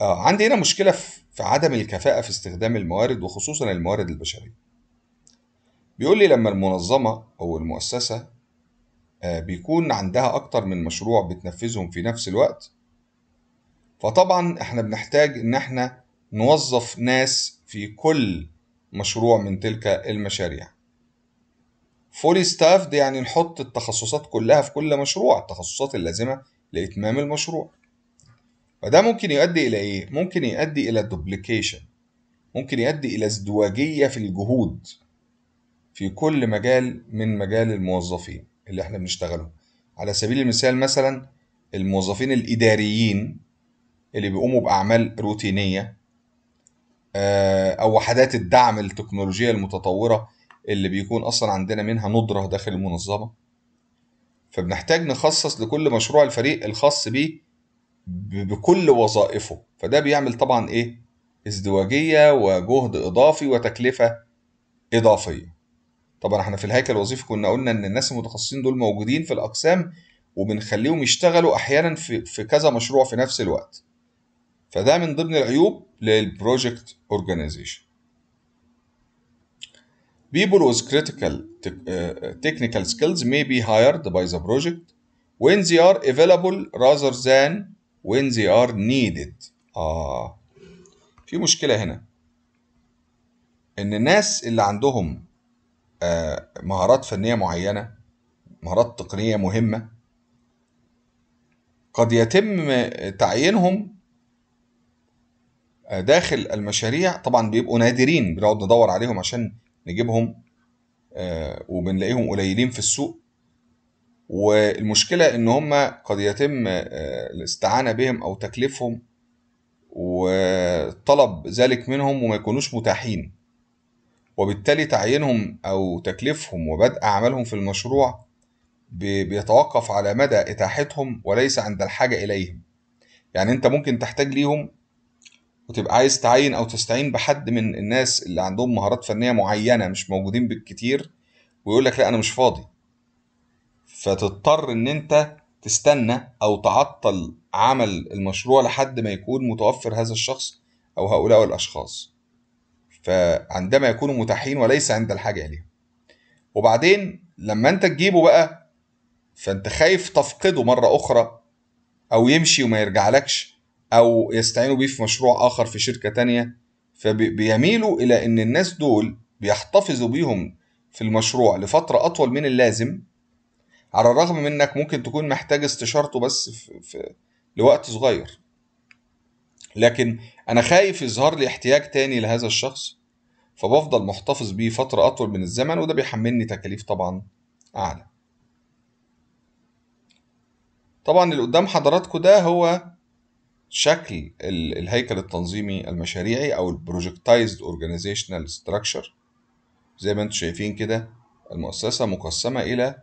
Uh, عندي هنا مشكلة في عدم الكفاءة في استخدام الموارد وخصوصا الموارد البشرية. بيقول لي لما المنظمة أو المؤسسة بيكون عندها أكتر من مشروع بتنفذهم في نفس الوقت فطبعا احنا بنحتاج ان احنا نوظف ناس في كل مشروع من تلك المشاريع فولي ستافد يعني نحط التخصصات كلها في كل مشروع التخصصات اللازمة لإتمام المشروع فده ممكن يؤدي إلى إيه؟ ممكن يؤدي إلى دوبليكيشن ممكن يؤدي إلى ازدواجية في الجهود في كل مجال من مجال الموظفين اللي احنا بنشتغله على سبيل المثال مثلا الموظفين الإداريين اللي بيقوموا بأعمال روتينية آه، أو وحدات الدعم التكنولوجية المتطورة اللي بيكون أصلا عندنا منها ندرة داخل المنظمة فبنحتاج نخصص لكل مشروع الفريق الخاص بيه بكل وظائفه فده بيعمل طبعا إيه ازدواجية وجهد إضافي وتكلفة إضافية طبعا احنا في الهيكل الوظيفي كنا قلنا ان الناس المتخصصين دول موجودين في الاقسام وبنخليهم يشتغلوا احيانا في, في كذا مشروع في نفس الوقت فده من ضمن العيوب للبروجكت اورجانيزيشن People with critical آه، technical skills may be hired by the project when they are available rather than when they are needed. آه في مشكلة هنا إن الناس اللي عندهم آه مهارات فنية معينة مهارات تقنية مهمة قد يتم تعيينهم آه، داخل المشاريع طبعا بيبقوا نادرين بنقعد ندور عليهم عشان نجيبهم آه، وبنلاقيهم قليلين في السوق والمشكلة إن هما قد يتم آه، الاستعانة بهم أو تكليفهم وطلب ذلك منهم وما يكونوش متاحين وبالتالي تعيينهم أو تكليفهم وبدء عملهم في المشروع بيتوقف على مدى إتاحتهم وليس عند الحاجة إليهم يعني أنت ممكن تحتاج ليهم وتبقى عايز تعين او تستعين بحد من الناس اللي عندهم مهارات فنيه معينه مش موجودين بالكتير ويقول لك لا انا مش فاضي فتضطر ان انت تستنى او تعطل عمل المشروع لحد ما يكون متوفر هذا الشخص او هؤلاء الاشخاص فعندما يكونوا متاحين وليس عند الحاجه اليهم وبعدين لما انت تجيبه بقى فانت خايف تفقده مره اخرى او يمشي وما يرجعلكش او يستعينوا بيه في مشروع اخر في شركه تانية فبيميلوا الى ان الناس دول بيحتفظوا بيهم في المشروع لفتره اطول من اللازم على الرغم من انك ممكن تكون محتاج استشارته بس في, في لوقت صغير لكن انا خايف يظهر لي احتياج تاني لهذا الشخص فبفضل محتفظ بيه فترة أطول من الزمن وده بيحملني تكاليف طبعا أعلى طبعا اللي قدام حضراتكم ده هو شكل الهيكل التنظيمي المشاريعي او البروجكتايزد اورجانيزيشنال ستراكشر زي ما انتم شايفين كده المؤسسة مقسمة إلى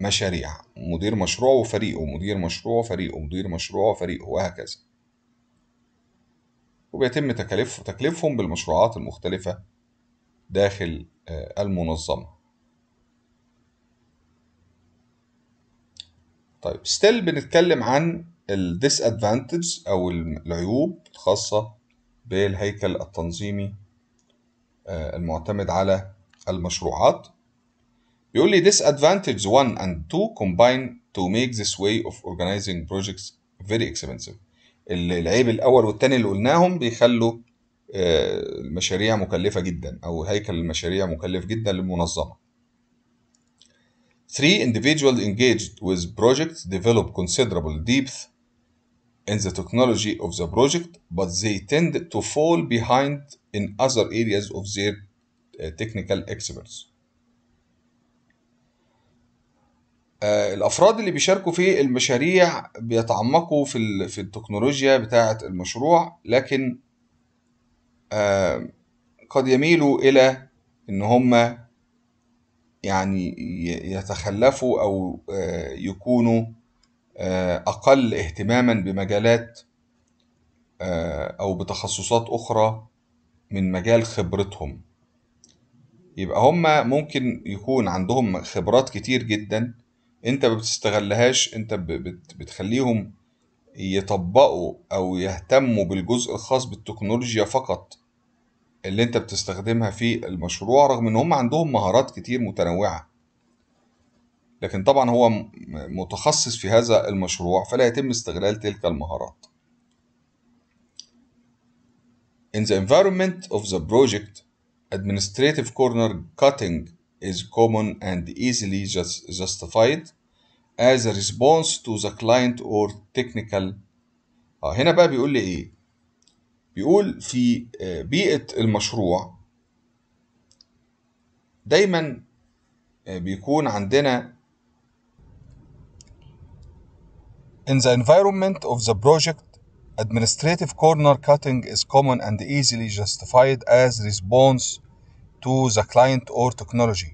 مشاريع مدير مشروع وفريقه مدير مشروع وفريقه مدير مشروع وفريقه وهكذا وبيتم تكاليف تكليفهم بالمشروعات المختلفة داخل آه، المنظمة طيب ستيل بنتكلم عن الـ disadvantages أو العيوب الخاصة بالهيكل التنظيمي آه، المعتمد على المشروعات بيقول لي disadvantage 1 and 2 combine to make this way of organizing projects very expensive العيب الأول والتاني اللي قلناهم بيخلوا آه، المشاريع مكلفة جدا أو هيكل المشاريع مكلف جدا للمنظمة 3. Individuals engaged with projects develop considerable depth in the technology of the project, but they tend to fall behind in other areas of their uh, technical experts. Uh, الافراد اللي بيشاركوا في المشاريع بيتعمقوا في ال... في التكنولوجيا بتاعه المشروع لكن آه، قد يميلوا الى ان هم يعني يتخلفوا او آه، يكونوا آه، أقل اهتماما بمجالات آه، أو بتخصصات أخرى من مجال خبرتهم يبقى هما ممكن يكون عندهم خبرات كتير جدا انت ما بتستغلهاش انت بتخليهم يطبقوا او يهتموا بالجزء الخاص بالتكنولوجيا فقط اللي انت بتستخدمها في المشروع رغم ان هم عندهم مهارات كتير متنوعه لكن طبعا هو متخصص في هذا المشروع فلا يتم استغلال تلك المهارات In the environment of the project, administrative corner cutting is common and easily justified as a response to the client or technical آه هنا بقى بيقول لي ايه بيقول في بيئة المشروع دايما بيكون عندنا In the environment of the project, administrative corner cutting is common and easily justified as response to the client or technology.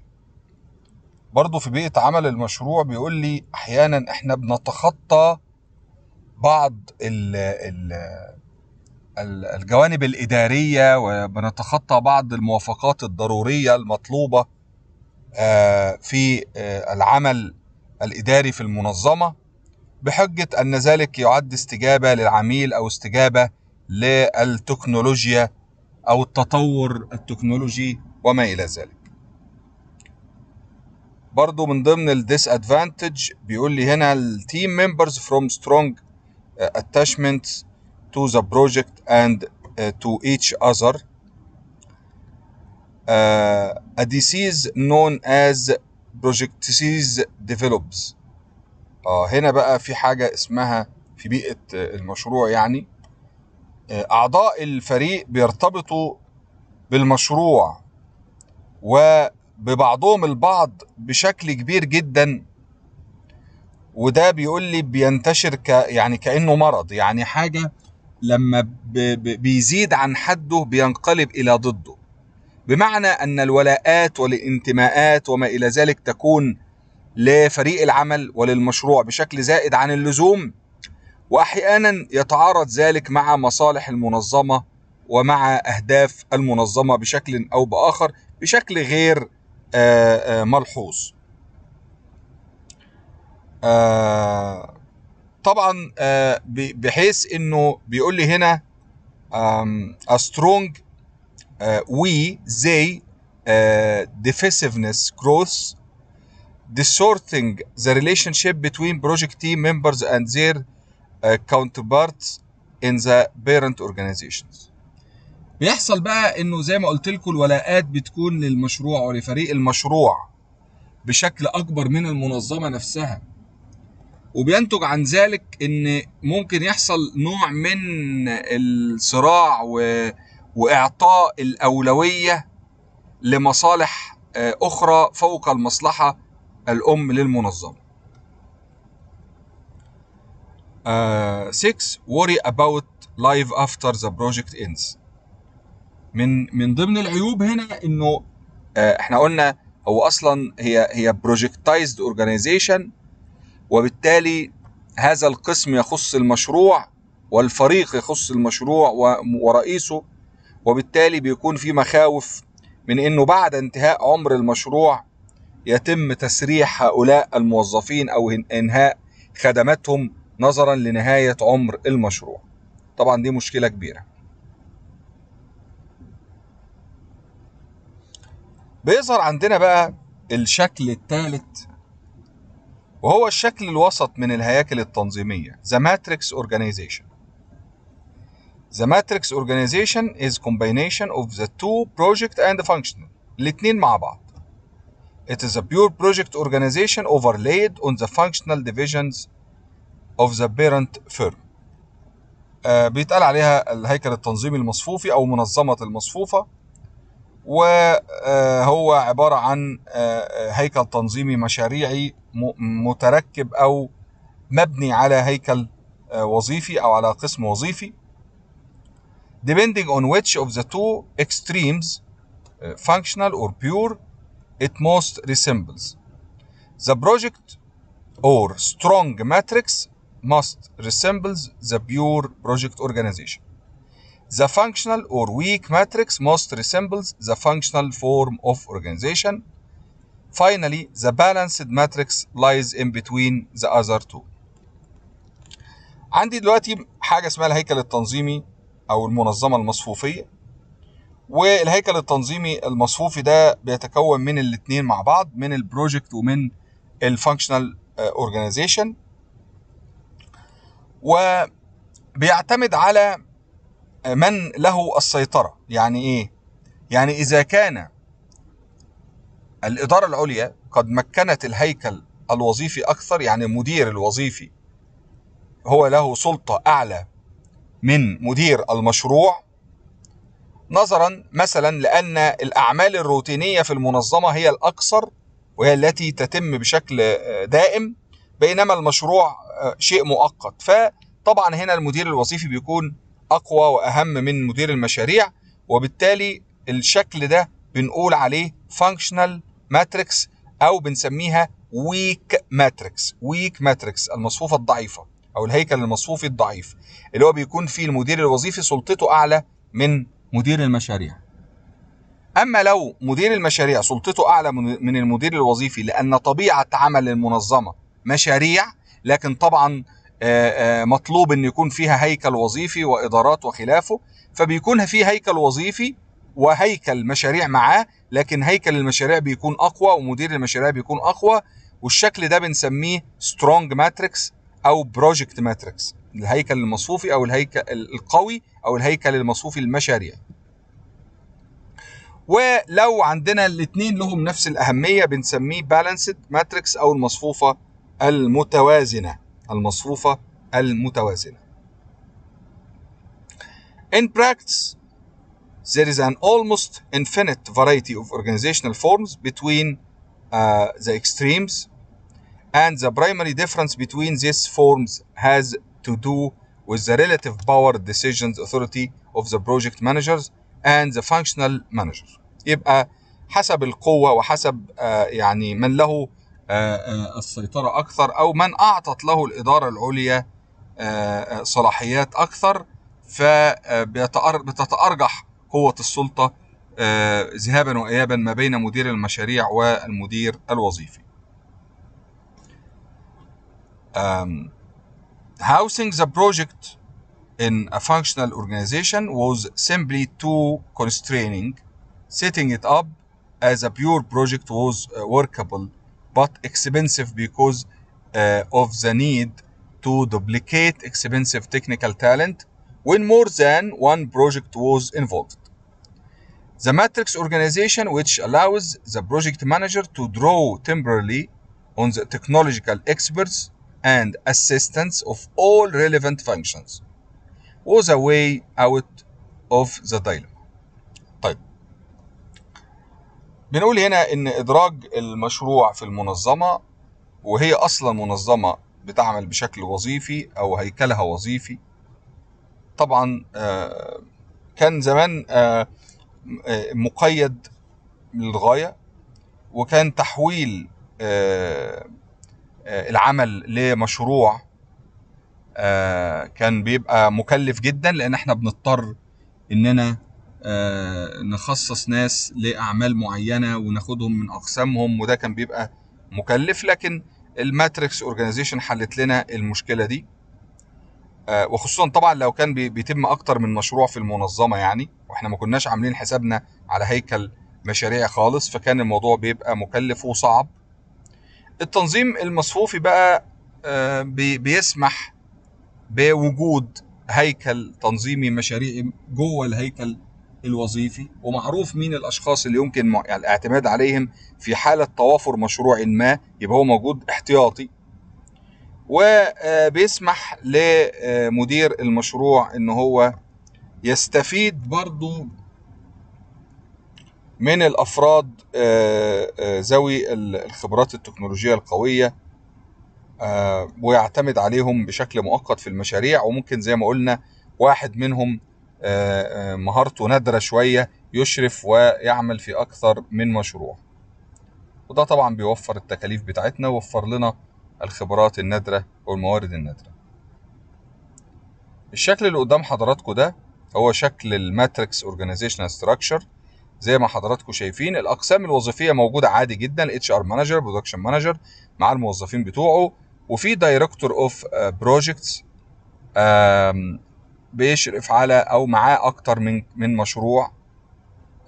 برضه في بيئة عمل المشروع بيقول لي أحيانا إحنا بنتخطى بعض ال ال الجوانب الإدارية وبنتخطى بعض الموافقات الضرورية المطلوبة آه، في آه، العمل الإداري في المنظمة بحجة أن ذلك يعد استجابة للعميل أو استجابة للتكنولوجيا أو التطور التكنولوجي وما إلى ذلك برضو من ضمن الـ disadvantage بيقول لي هنا الـ team members from strong attachments to the project and to each other a disease known as project disease develops اه هنا بقى في حاجه اسمها في بيئه آه، المشروع يعني آه، اعضاء الفريق بيرتبطوا بالمشروع وببعضهم البعض بشكل كبير جدا وده بيقول لي بينتشر ك يعني كانه مرض يعني حاجه لما بيزيد عن حده بينقلب الى ضده بمعنى ان الولاءات والانتماءات وما الى ذلك تكون لفريق العمل وللمشروع بشكل زائد عن اللزوم واحيانا يتعارض ذلك مع مصالح المنظمه ومع اهداف المنظمه بشكل او باخر بشكل غير آه، آه، ملحوظ آه، طبعا بحيث انه بيقول لي هنا a strong we they defensiveness growth distorting the relationship between project team members and their uh, counterparts in the parent organizations. بيحصل بقى انه زي ما قلت لكم الولاءات بتكون للمشروع ولفريق المشروع بشكل اكبر من المنظمه نفسها وبينتج عن ذلك ان ممكن يحصل نوع من الصراع و... واعطاء الاولويه لمصالح آه، اخرى فوق المصلحه الأم للمنظمة 6 آه، worry about life after the project ends من من ضمن العيوب هنا انه آه، احنا قلنا هو اصلا هي هي بروجكتايزد organization وبالتالي هذا القسم يخص المشروع والفريق يخص المشروع ورئيسه وبالتالي بيكون في مخاوف من انه بعد انتهاء عمر المشروع يتم تسريح هؤلاء الموظفين أو إنهاء خدماتهم نظرا لنهاية عمر المشروع طبعا دي مشكلة كبيرة بيظهر عندنا بقى الشكل الثالث وهو الشكل الوسط من الهياكل التنظيمية The Matrix Organization The Matrix Organization is combination of the two project and functional الاتنين مع بعض It is a pure project organization overlaid on the functional divisions of the parent firm. آه بيتقال عليها الهيكل التنظيمي المصفوفي أو منظمة المصفوفة وهو عبارة عن هيكل تنظيمي مشاريعي متركب أو مبني على هيكل وظيفي أو على قسم وظيفي depending on which of the two extremes functional or pure it most resembles. The project or strong matrix must resemble the pure project organization. The functional or weak matrix most resembles the functional form of organization. Finally, the balanced matrix lies in between the other two. عندي دلوقتي حاجة اسمها الهيكل التنظيمي أو المنظمة المصفوفية والهيكل التنظيمي المصفوفي ده بيتكون من الاثنين مع بعض من البروجكت ومن الفانكشنال اورجانيزيشن آه، وبيعتمد على من له السيطرة يعني ايه يعني اذا كان الإدارة العليا قد مكنت الهيكل الوظيفي أكثر يعني المدير الوظيفي هو له سلطة أعلى من مدير المشروع نظرا مثلا لأن الأعمال الروتينية في المنظمة هي الأكثر وهي التي تتم بشكل دائم بينما المشروع شيء مؤقت فطبعا هنا المدير الوظيفي بيكون أقوى وأهم من مدير المشاريع وبالتالي الشكل ده بنقول عليه فانكشنال ماتريكس أو بنسميها ويك ماتريكس ويك ماتريكس المصفوفة الضعيفة أو الهيكل المصفوفي الضعيف اللي هو بيكون فيه المدير الوظيفي سلطته أعلى من مدير المشاريع أما لو مدير المشاريع سلطته أعلى من المدير الوظيفي لأن طبيعة عمل المنظمة مشاريع لكن طبعا آه، آه، مطلوب أن يكون فيها هيكل وظيفي وإدارات وخلافه فبيكون في هيكل وظيفي وهيكل مشاريع معاه لكن هيكل المشاريع بيكون أقوى ومدير المشاريع بيكون أقوى والشكل ده بنسميه سترونج ماتريكس أو بروجكت ماتريكس الهيكل المصفوفي او الهيكل القوي او الهيكل المصفوفي المشاريع ولو عندنا الاثنين لهم نفس الاهميه بنسميه بالانسد ماتريكس او المصفوفه المتوازنه المصفوفه المتوازنه In practice, there is an almost infinite variety of organizational forms between uh, the extremes, and the primary difference between these forms has to do with the relative power decisions authority of the project managers and the functional managers يبقى حسب القوة وحسب آه، يعني من له آه، آه، السيطرة أكثر أو من أعطت له الإدارة العليا صلاحيات أكثر فبتتأرجح قوة السلطة ذهابا وإيابا ما بين مدير المشاريع والمدير الوظيفي. housing the project in a functional organization was simply too constraining. Setting it up as a pure project was uh, workable but expensive because uh, of the need to duplicate expensive technical talent when more than one project was involved. The matrix organization, which allows the project manager to draw temporarily on the technological experts and assistance of all relevant functions was a way out of the dilemma طيب بنقول هنا ان ادراج المشروع في المنظمة وهي اصلا منظمة بتعمل بشكل وظيفي او هيكلها وظيفي طبعا آه، كان زمان آه، مقيد للغاية وكان تحويل آه، آه، العمل لمشروع آه، كان بيبقى مكلف جدا لان احنا بنضطر اننا آه، نخصص ناس لاعمال معينه وناخدهم من اقسامهم وده كان بيبقى مكلف لكن الماتريكس اورجانيزيشن حلت لنا المشكله دي وخصوصا طبعا لو كان بيتم اكتر من مشروع في المنظمه يعني واحنا ما كناش عاملين حسابنا على هيكل مشاريع خالص فكان الموضوع بيبقى مكلف وصعب التنظيم المصفوفي بقى آه، بيسمح بوجود هيكل تنظيمي مشاريعي جوه الهيكل الوظيفي ومعروف مين الاشخاص اللي يمكن يعني الاعتماد عليهم في حاله توافر مشروع ما يبقى هو موجود احتياطي وبيسمح آه، لمدير آه، المشروع ان هو يستفيد برضه من الافراد آه، آه، ذوي الخبرات التكنولوجيه القويه آه، ويعتمد عليهم بشكل مؤقت في المشاريع وممكن زي ما قلنا واحد منهم مهارته نادره شويه يشرف ويعمل في اكثر من مشروع وده طبعا بيوفر التكاليف بتاعتنا ويوفر لنا الخبرات النادره والموارد النادره الشكل اللي قدام حضراتكم ده هو شكل الماتريكس اورجانيزيشنال ستراكشر زي ما حضراتكم شايفين الاقسام الوظيفيه موجوده عادي جدا اتش ار مانجر برودكشن مانجر مع الموظفين بتوعه وفي دايركتور اوف بروجكتس بيشرف على او معاه اكتر من من مشروع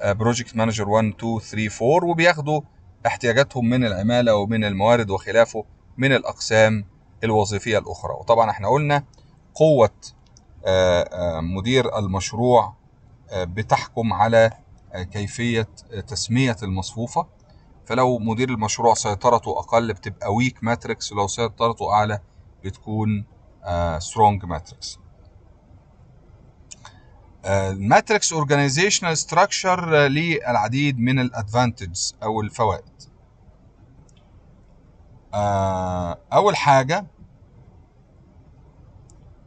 بروجكت مانجر 1 2 3 4 وبياخدوا احتياجاتهم من العماله ومن الموارد وخلافه من الاقسام الوظيفيه الاخرى وطبعا احنا قلنا قوه آه، مدير المشروع آه، بتحكم على كيفية تسمية المصفوفة فلو مدير المشروع سيطرته أقل بتبقى ويك ماتريكس ولو سيطرته أعلى بتكون سترونج ماتريكس الماتريكس اورجانيزيشنال ستراكشر ليه العديد من الادفانتجز او الفوائد آه، اول حاجه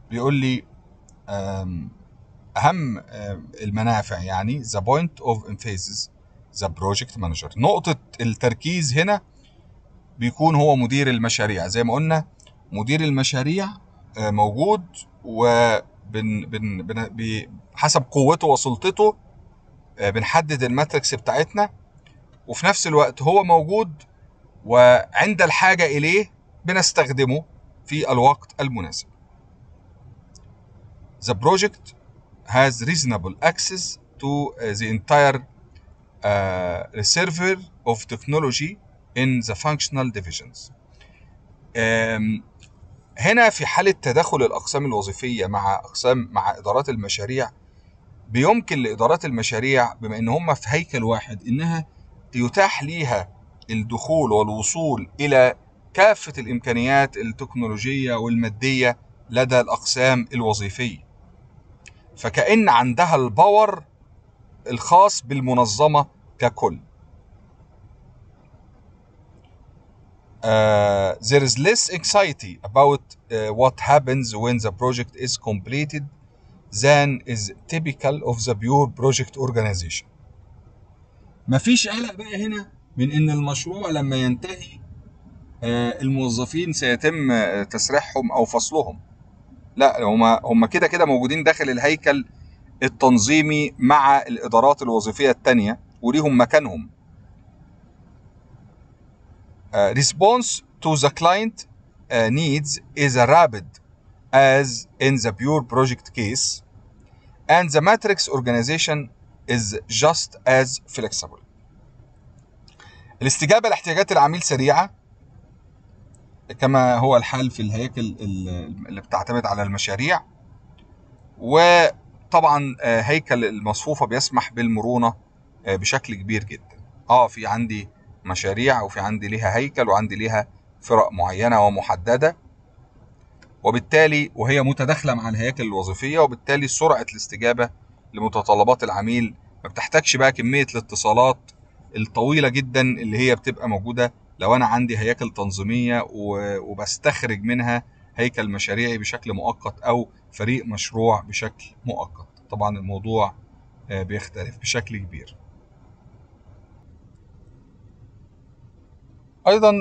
بيقول لي اهم آه، المنافع يعني ذا بوينت اوف emphasis ذا بروجكت مانجر نقطه التركيز هنا بيكون هو مدير المشاريع زي ما قلنا مدير المشاريع آه، موجود و بحسب حسب قوته وسلطته آه، بنحدد الماتريكس بتاعتنا وفي نفس الوقت هو موجود وعند الحاجة إليه بنستخدمه في الوقت المناسب The project has reasonable access to uh, the entire uh, reservoir of technology in the functional divisions. Um, هنا في حالة تدخل الأقسام الوظيفية مع أقسام مع إدارات المشاريع بيمكن لإدارات المشاريع بما إن هم في هيكل واحد إنها يتاح ليها الدخول والوصول إلى كافة الإمكانيات التكنولوجية والمادية لدى الأقسام الوظيفية فكأن عندها الباور الخاص بالمنظمة ككل Uh, there is less anxiety about uh, what happens when the project is completed than is typical of the pure project organization. مفيش قلق بقى هنا من ان المشروع لما ينتهي uh, الموظفين سيتم تسريحهم او فصلهم. لا هم هم كده كده موجودين داخل الهيكل التنظيمي مع الادارات الوظيفيه الثانيه وليهم مكانهم Uh, response to the client uh, needs is rapid as in the pure project case and the matrix organization is just as flexible الاستجابة لاحتياجات العميل سريعة كما هو الحال في الهياكل اللي بتعتمد على المشاريع وطبعا آه، هيكل المصفوفة بيسمح بالمرونة آه، بشكل كبير جدا اه في عندي مشاريع وفي عندي ليها هيكل وعندي ليها فرق معينة ومحددة وبالتالي وهي متداخلة مع الهياكل الوظيفية وبالتالي سرعة الاستجابة لمتطلبات العميل ما بتحتاجش بقى كمية الاتصالات الطويلة جدا اللي هي بتبقى موجودة لو انا عندي هياكل تنظيميه وبستخرج منها هيكل مشاريعي بشكل مؤقت او فريق مشروع بشكل مؤقت طبعا الموضوع آه، بيختلف بشكل كبير ايضا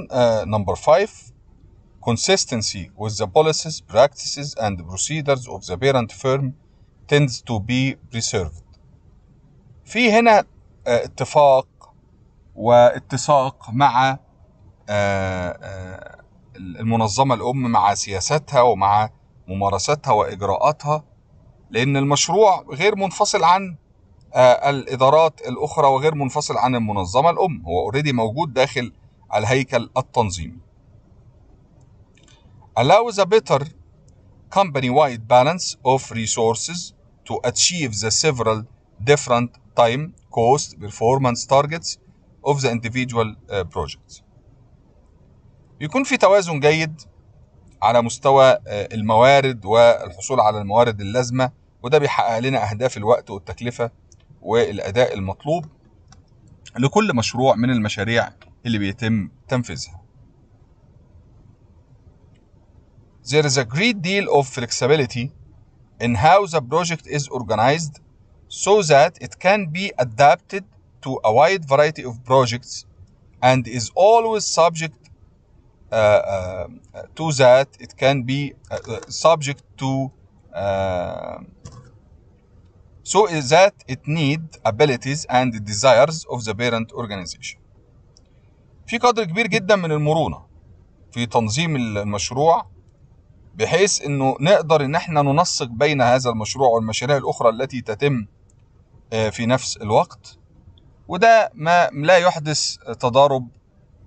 نمبر آه، 5 consistency with the policies, practices, and procedures of the parent firm tends to be preserved. في هنا آه، اتفاق واتساق مع آه، آه، المنظمة الأم مع سياساتها ومع ممارساتها وإجراءاتها لأن المشروع غير منفصل عن آه، الإدارات الأخرى وغير منفصل عن المنظمة الأم هو اوريدي موجود داخل الهيكل التنظيمي allows a better company-wide balance of resources to achieve the several different time, cost, performance targets of the individual uh, projects. بيكون في توازن جيد على مستوى آه، الموارد والحصول على الموارد اللازمه وده بيحقق لنا اهداف الوقت والتكلفه والاداء المطلوب لكل مشروع من المشاريع اللي بيتم تنفيذها. There is a great deal of flexibility in how the project is organized so that it can be adapted to a wide variety of projects and is always subject uh, آه، آه، to that it can be آه، subject to so that it need abilities and desires of the parent organization في قدر كبير جدا من المرونة في تنظيم المشروع بحيث انه نقدر ان احنا ننسق بين هذا المشروع والمشاريع الاخرى التي تتم في نفس الوقت وده ما لا يحدث تضارب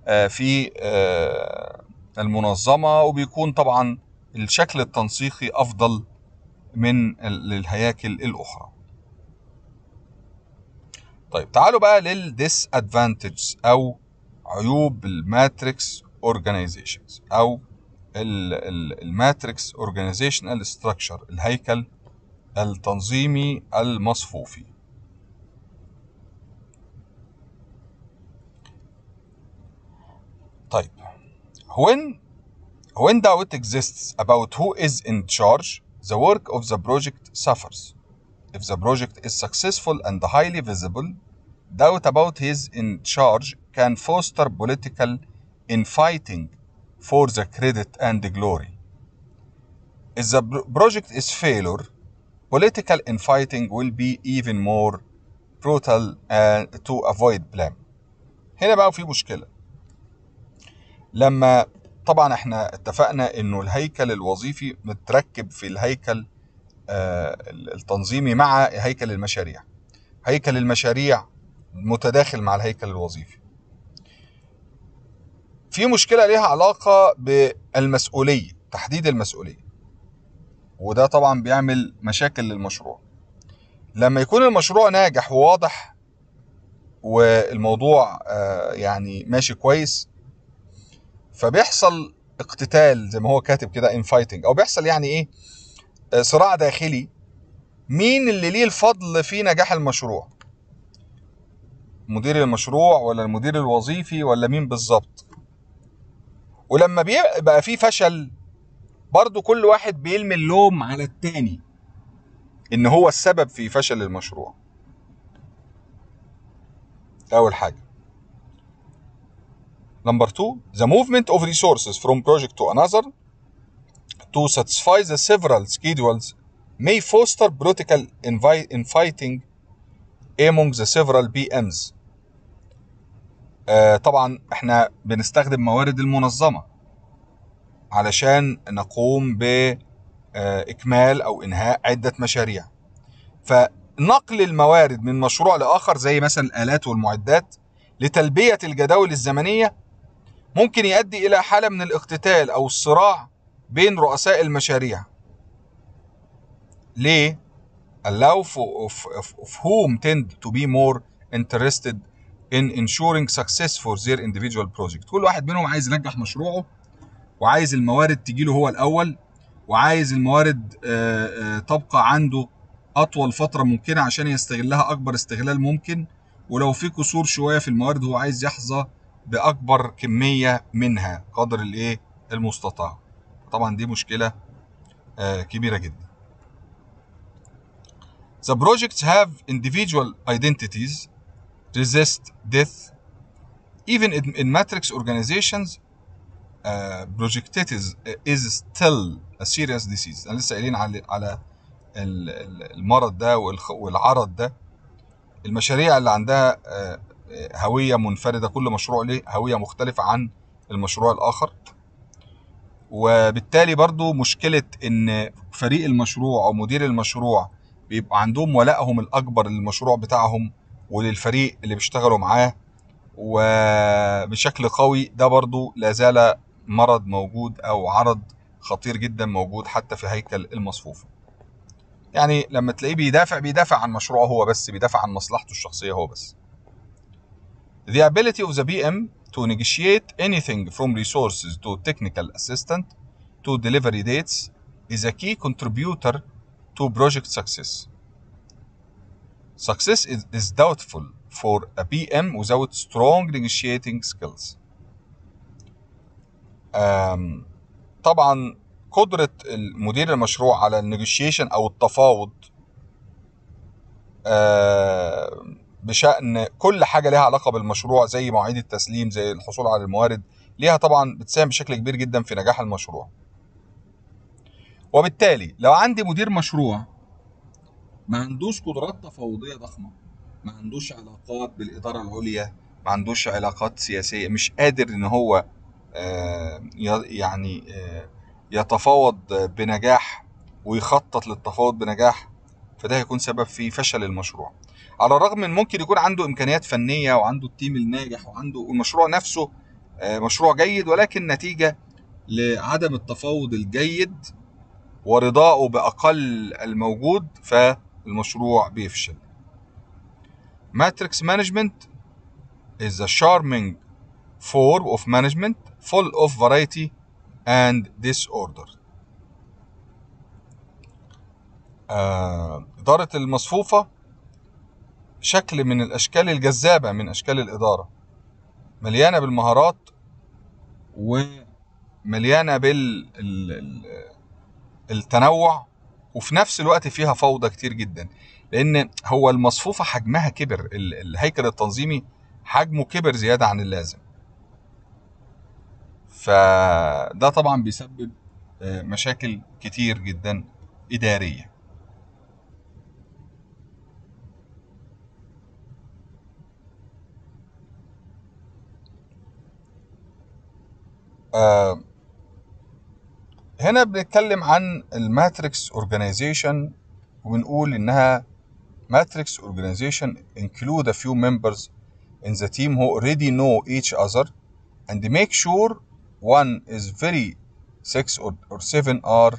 آه، في آه، المنظمه وبيكون طبعا الشكل التنسيقي افضل من الهياكل الاخرى طيب تعالوا بقى للديس ادفانتجز او عيوب الماتريكس اورجانيزيشنز او الماتريكس اورجانيزيشنال ستراكشر الهيكل التنظيمي المصفوفي طيب when when doubt exists about who is in charge the work of the project suffers if the project is successful and highly visible doubt about his in charge can foster political infighting for the credit and the glory if the project is failure political infighting will be even more brutal uh, to avoid blame هنا بقى في مشكله لما طبعا احنا اتفقنا انه الهيكل الوظيفي متركب في الهيكل آه، التنظيمي مع هيكل المشاريع هيكل المشاريع متداخل مع الهيكل الوظيفي في مشكلة ليها علاقة بالمسؤولية تحديد المسؤولية وده طبعا بيعمل مشاكل للمشروع لما يكون المشروع ناجح وواضح والموضوع آه، يعني ماشي كويس فبيحصل اقتتال زي ما هو كاتب كده ان فايتنج او بيحصل يعني ايه آه، صراع داخلي مين اللي ليه الفضل في نجاح المشروع مدير المشروع ولا المدير الوظيفي ولا مين بالظبط ولما بيبقى في فشل برضو كل واحد بيلمي اللوم على التاني ان هو السبب في فشل المشروع اول حاجه Number two, the movement of resources from project to another to satisfy the several schedules may foster political infighting among the several PMs. طبعا احنا بنستخدم موارد المنظمة علشان نقوم بإكمال أو إنهاء عدة مشاريع فنقل الموارد من مشروع لآخر زي مثلا الآلات والمعدات لتلبية الجداول الزمنية ممكن يؤدي إلى حالة من الاقتتال أو الصراع بين رؤساء المشاريع ليه؟ allow for, of, of, of whom tend to be more interested in ensuring success for their individual project كل واحد منهم عايز ينجح مشروعه وعايز الموارد له هو الأول وعايز الموارد آه، آه، تبقى عنده أطول فترة ممكنة عشان يستغلها أكبر استغلال ممكن ولو في كسور شوية في الموارد هو عايز يحظى باكبر كميه منها قدر الايه المستطاع طبعا دي مشكله كبيره جدا The projects have individual identities resist death even in matrix organizations uh, projectitis is still a serious disease انا لسه قايلين على على المرض ده والعرض ده المشاريع اللي عندها هوية منفردة كل مشروع له هوية مختلفة عن المشروع الآخر وبالتالي برضو مشكلة إن فريق المشروع أو مدير المشروع بيبقى عندهم ولائهم الأكبر للمشروع بتاعهم وللفريق اللي بيشتغلوا معاه وبشكل قوي ده برضو لازال مرض موجود أو عرض خطير جدا موجود حتى في هيكل المصفوفة يعني لما تلاقيه بيدافع بيدافع عن مشروعه هو بس بيدافع عن مصلحته الشخصية هو بس The ability of the BM to negotiate anything from resources to technical assistance to delivery dates is a key contributor to project success. Success is, is doubtful for a BM without strong negotiating skills. Um, طبعا قدرة المدير المشروع على النيجوشيشن أو التفاوض uh, بشان كل حاجه ليها علاقه بالمشروع زي مواعيد التسليم زي الحصول على الموارد ليها طبعا بتساهم بشكل كبير جدا في نجاح المشروع وبالتالي لو عندي مدير مشروع ما عندوش قدرات تفاوضيه ضخمه ما عندوش علاقات بالاداره العليا ما عندوش علاقات سياسيه مش قادر ان هو آه، يعني آه، يتفاوض بنجاح ويخطط للتفاوض بنجاح فده هيكون سبب في فشل المشروع على الرغم من ممكن يكون عنده امكانيات فنيه وعنده التيم الناجح وعنده المشروع نفسه آه، مشروع جيد ولكن نتيجه لعدم التفاوض الجيد ورضائه باقل الموجود فالمشروع بيفشل ماتريكس مانجمنت is a charming form of management full of variety and disorder آه، إدارة المصفوفة شكل من الأشكال الجذابة من أشكال الإدارة مليانة بالمهارات ومليانة بالتنوع وفي نفس الوقت فيها فوضى كتير جدا لأن هو المصفوفة حجمها كبر الهيكل التنظيمي حجمه كبر زيادة عن اللازم فده طبعا بيسبب آه، مشاكل كتير جدا إدارية آه هنا بنتكلم عن الماتريكس اورجانيزيشن وبنقول انها matrix organization include a few members in the team who already know each other and make sure one is very six or, seven are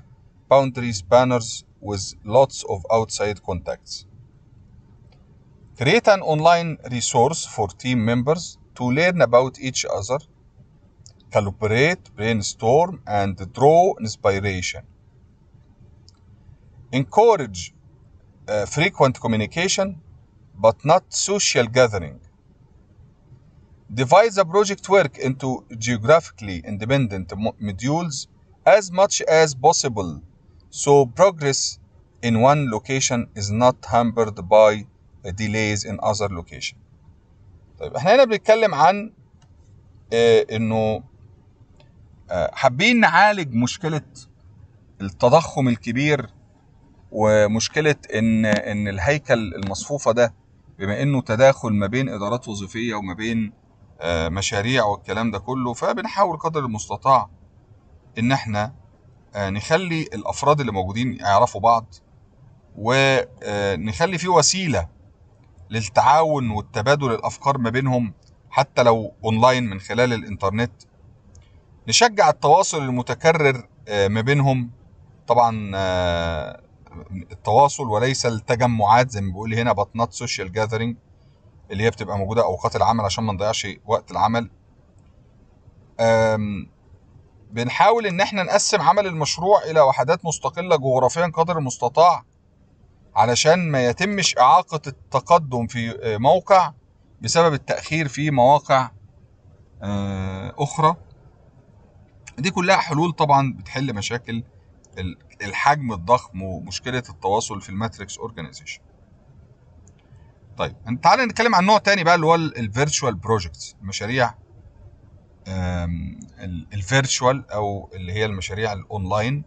boundary spanners with lots of outside contacts. Create an online resource for team members to learn about each other calibrate, brainstorm, and draw inspiration. Encourage uh, frequent communication, but not social gathering. Divide the project work into geographically independent modules as much as possible so progress in one location is not hampered by delays in other location. طيب احنا هنا بنتكلم عن اه انه آه، حابين نعالج مشكله التضخم الكبير ومشكله ان ان الهيكل المصفوفه ده بما انه تداخل ما بين ادارات وظيفيه وما بين آه، مشاريع والكلام ده كله فبنحاول قدر المستطاع ان احنا آه، نخلي الافراد اللي موجودين يعرفوا بعض ونخلي في وسيله للتعاون والتبادل الافكار ما بينهم حتى لو اونلاين من خلال الانترنت نشجع التواصل المتكرر آه، ما بينهم طبعا آه، التواصل وليس التجمعات زي ما بيقول هنا بطنات سوشيال جاذرينج اللي هي بتبقى موجوده اوقات العمل عشان ما نضيعش وقت العمل بنحاول ان احنا نقسم عمل المشروع الى وحدات مستقله جغرافيا قدر المستطاع علشان ما يتمش اعاقه التقدم في آه، موقع بسبب التاخير في مواقع اخرى دي كلها حلول طبعا بتحل مشاكل الحجم الضخم ومشكله التواصل في الماتريكس اورجانيزيشن طيب تعالى نتكلم عن نوع تاني بقى اللي هو الفيرتشوال بروجكتس المشاريع الفيرتشوال او اللي هي المشاريع الاونلاين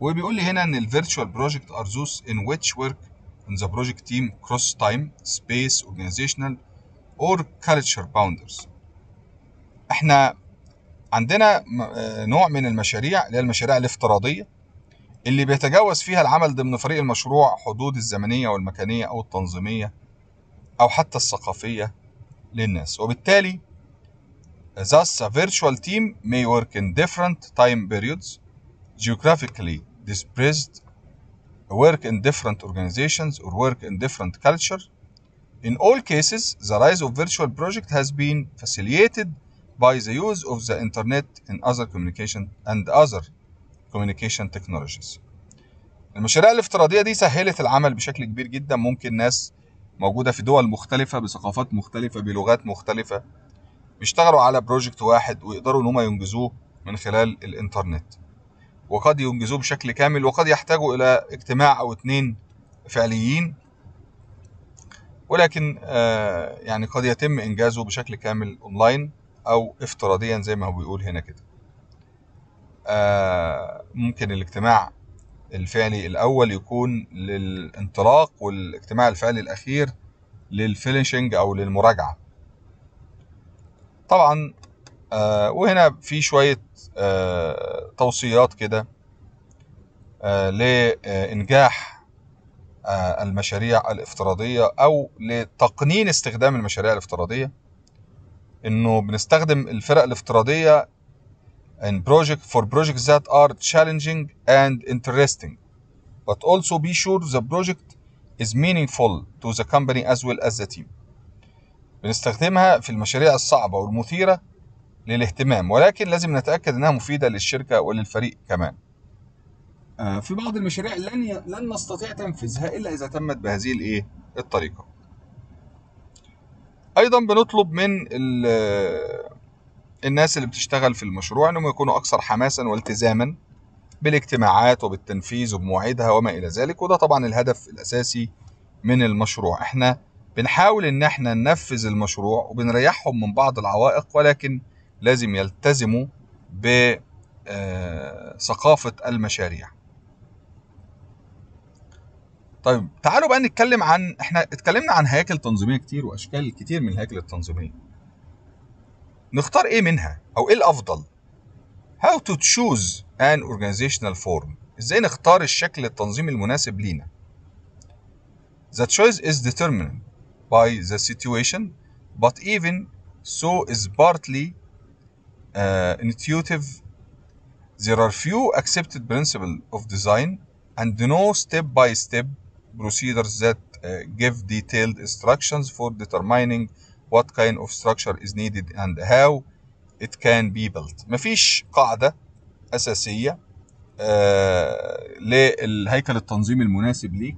وبيقول لي هنا ان الفيرتشوال بروجكت ار ذوس ان which work ان the project team cross time space organizational or culture boundaries احنا عندنا نوع من المشاريع اللي هي المشاريع الافتراضيه اللي بيتجاوز فيها العمل ضمن فريق المشروع حدود الزمنيه والمكانيه او التنظيميه او حتى الثقافيه للناس وبالتالي Thus, a virtual team may work in different time periods, geographically dispersed, work in different organizations, or work in different culture In all cases, the rise of virtual project has been facilitated by the use of the internet in other communication and other communication technologies. المشاريع الافتراضية دي سهلت العمل بشكل كبير جدا ممكن ناس موجودة في دول مختلفة بثقافات مختلفة بلغات مختلفة بيشتغلوا على بروجكت واحد ويقدروا إن هم ينجزوه من خلال الإنترنت وقد ينجزوه بشكل كامل وقد يحتاجوا إلى اجتماع أو اتنين فعليين ولكن آه، يعني قد يتم إنجازه بشكل كامل أونلاين او افتراضيا زي ما هو بيقول هنا كده آه ممكن الاجتماع الفعلي الاول يكون للانطلاق والاجتماع الفعلي الاخير للفينشنج او للمراجعه طبعا آه وهنا في شويه آه توصيات كده آه لانجاح آه، المشاريع الافتراضيه او لتقنين استخدام المشاريع الافتراضيه انه بنستخدم الفرق الافتراضيه in project for projects that are challenging and interesting but also be sure the project is meaningful to the company as well as the team بنستخدمها في المشاريع الصعبة والمثيرة للاهتمام ولكن لازم نتأكد أنها مفيدة للشركة وللفريق كمان آه، في بعض المشاريع لن ي... لن نستطيع تنفيذها إلا إذا تمت بهذه الإيه الطريقة ايضا بنطلب من الناس اللي بتشتغل في المشروع انهم يكونوا اكثر حماسا والتزاما بالاجتماعات وبالتنفيذ وبمواعيدها وما الى ذلك وده طبعا الهدف الاساسي من المشروع احنا بنحاول ان احنا ننفذ المشروع وبنريحهم من بعض العوائق ولكن لازم يلتزموا بثقافه آه، المشاريع طيب تعالوا بقى نتكلم عن احنا اتكلمنا عن هياكل تنظيميه كتير واشكال كتير من الهياكل التنظيميه نختار ايه منها او ايه الافضل how to choose an organizational form ازاي نختار الشكل التنظيمي المناسب لينا the choice is determined by the situation but even so is partly uh, intuitive there are few accepted principles of design and no step by step procedures that uh, give detailed instructions for determining what kind of structure is needed and how it can be built مفيش قاعدة أساسية uh, للهيكل التنظيمي المناسب ليك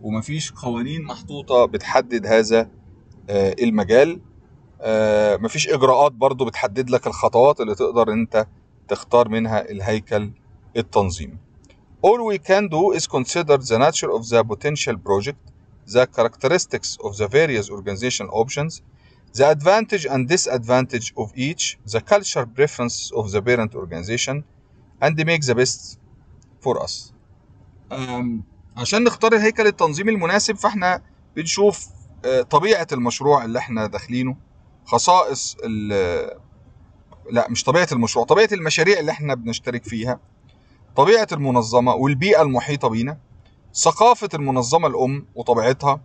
ومفيش قوانين محطوطة بتحدد هذا uh, المجال آه مفيش إجراءات برضو بتحدد لك الخطوات اللي تقدر أنت تختار منها الهيكل التنظيمي All we can do is consider the nature of the potential project, the characteristics of the various organizational options, the advantage and disadvantage of each, the cultural preference of the parent organization, and make the best for us. Um, عشان نختار الهيكل التنظيمي المناسب فاحنا بنشوف طبيعة المشروع اللي احنا داخلينه خصائص ال لا مش طبيعة المشروع طبيعة المشاريع اللي احنا بنشترك فيها طبيعة المنظمة والبيئة المحيطة بينا ثقافة المنظمة الأم وطبيعتها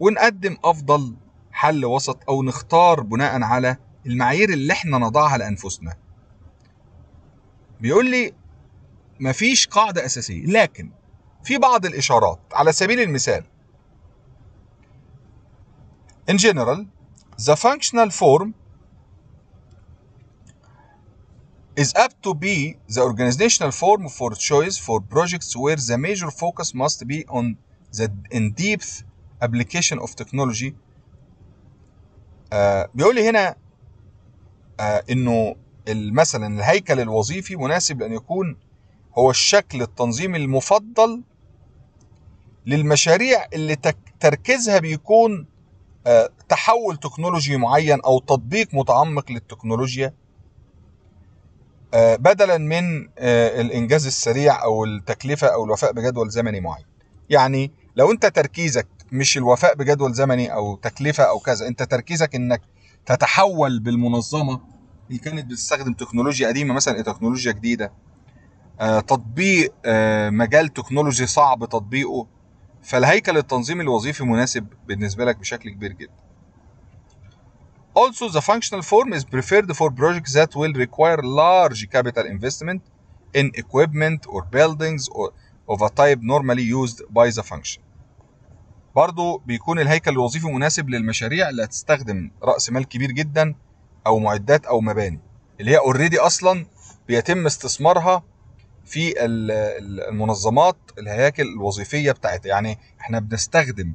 ونقدم أفضل حل وسط أو نختار بناء على المعايير اللي احنا نضعها لأنفسنا بيقول لي مفيش قاعدة أساسية لكن في بعض الإشارات على سبيل المثال In general, the functional form is apt to be the organizational form for choice for projects where the major focus must be on the in-depth application of technology آه، بيقول لي هنا آه، انه مثلا الهيكل الوظيفي مناسب لان يكون هو الشكل التنظيمي المفضل للمشاريع اللي تركيزها بيكون آه، تحول تكنولوجي معين او تطبيق متعمق للتكنولوجيا آه، بدلا من آه، الانجاز السريع او التكلفه او الوفاء بجدول زمني معين يعني لو انت تركيزك مش الوفاء بجدول زمني او تكلفه او كذا انت تركيزك انك تتحول بالمنظمه اللي كانت بتستخدم تكنولوجيا قديمه مثلا إيه تكنولوجيا جديده آه، تطبيق مجال تكنولوجي صعب تطبيقه فالهيكل التنظيمي الوظيفي مناسب بالنسبه لك بشكل كبير جدا Also, the functional form is preferred for projects that will require large capital investment in equipment or buildings or of a type normally used by the function. برضو بيكون الهيكل الوظيفي مناسب للمشاريع اللي هتستخدم رأس مال كبير جدا أو معدات أو مباني اللي هي اوريدي أصلا بيتم استثمارها في المنظمات الهياكل الوظيفية بتاعتها يعني احنا بنستخدم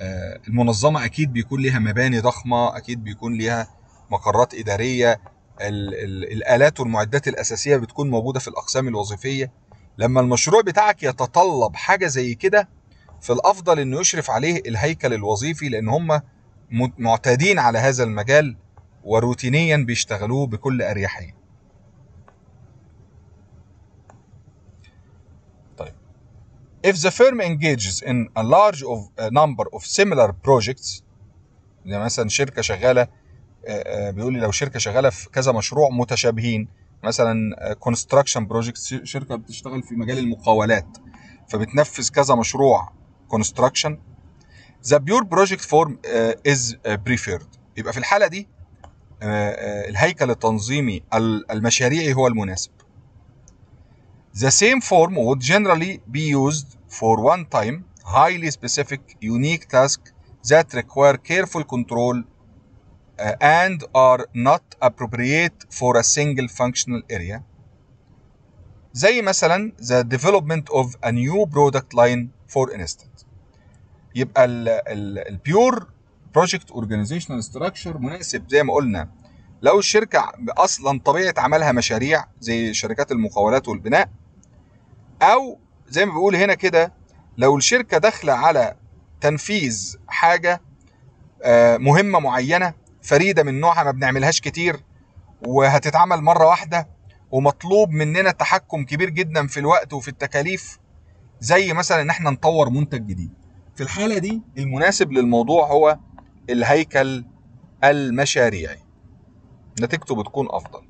آه، المنظمه اكيد بيكون ليها مباني ضخمه اكيد بيكون ليها مقرات اداريه الالات والمعدات الاساسيه بتكون موجوده في الاقسام الوظيفيه لما المشروع بتاعك يتطلب حاجه زي كده في الافضل انه يشرف عليه الهيكل الوظيفي لان هم معتادين على هذا المجال وروتينيا بيشتغلوه بكل اريحيه If the firm engages in a large of, a number of similar projects زي مثلا شركة شغالة آه، آه، بيقول لي لو شركة شغالة في كذا مشروع متشابهين مثلا كونستراكشن آه، projects شركة بتشتغل في مجال المقاولات فبتنفذ كذا مشروع كونستراكشن ذا بيور بروجكت فورم از بريفيرد يبقى في الحالة دي الهيكل التنظيمي المشاريعي هو المناسب The same form would generally be used for one-time, highly specific, unique tasks that require careful control and are not appropriate for a single functional area. زي مثلا the development of a new product line for instance. يبقى ال ال ال pure project organizational structure مناسب زي ما قلنا لو الشركه اصلا طبيعه عملها مشاريع زي شركات المقاولات والبناء او زي ما بيقول هنا كده لو الشركه داخله على تنفيذ حاجه آه، مهمه معينه فريده من نوعها ما بنعملهاش كتير وهتتعمل مره واحده ومطلوب مننا تحكم كبير جدا في الوقت وفي التكاليف زي مثلا ان احنا نطور منتج جديد في الحاله دي المناسب للموضوع هو الهيكل المشاريعي نتيجته بتكون افضل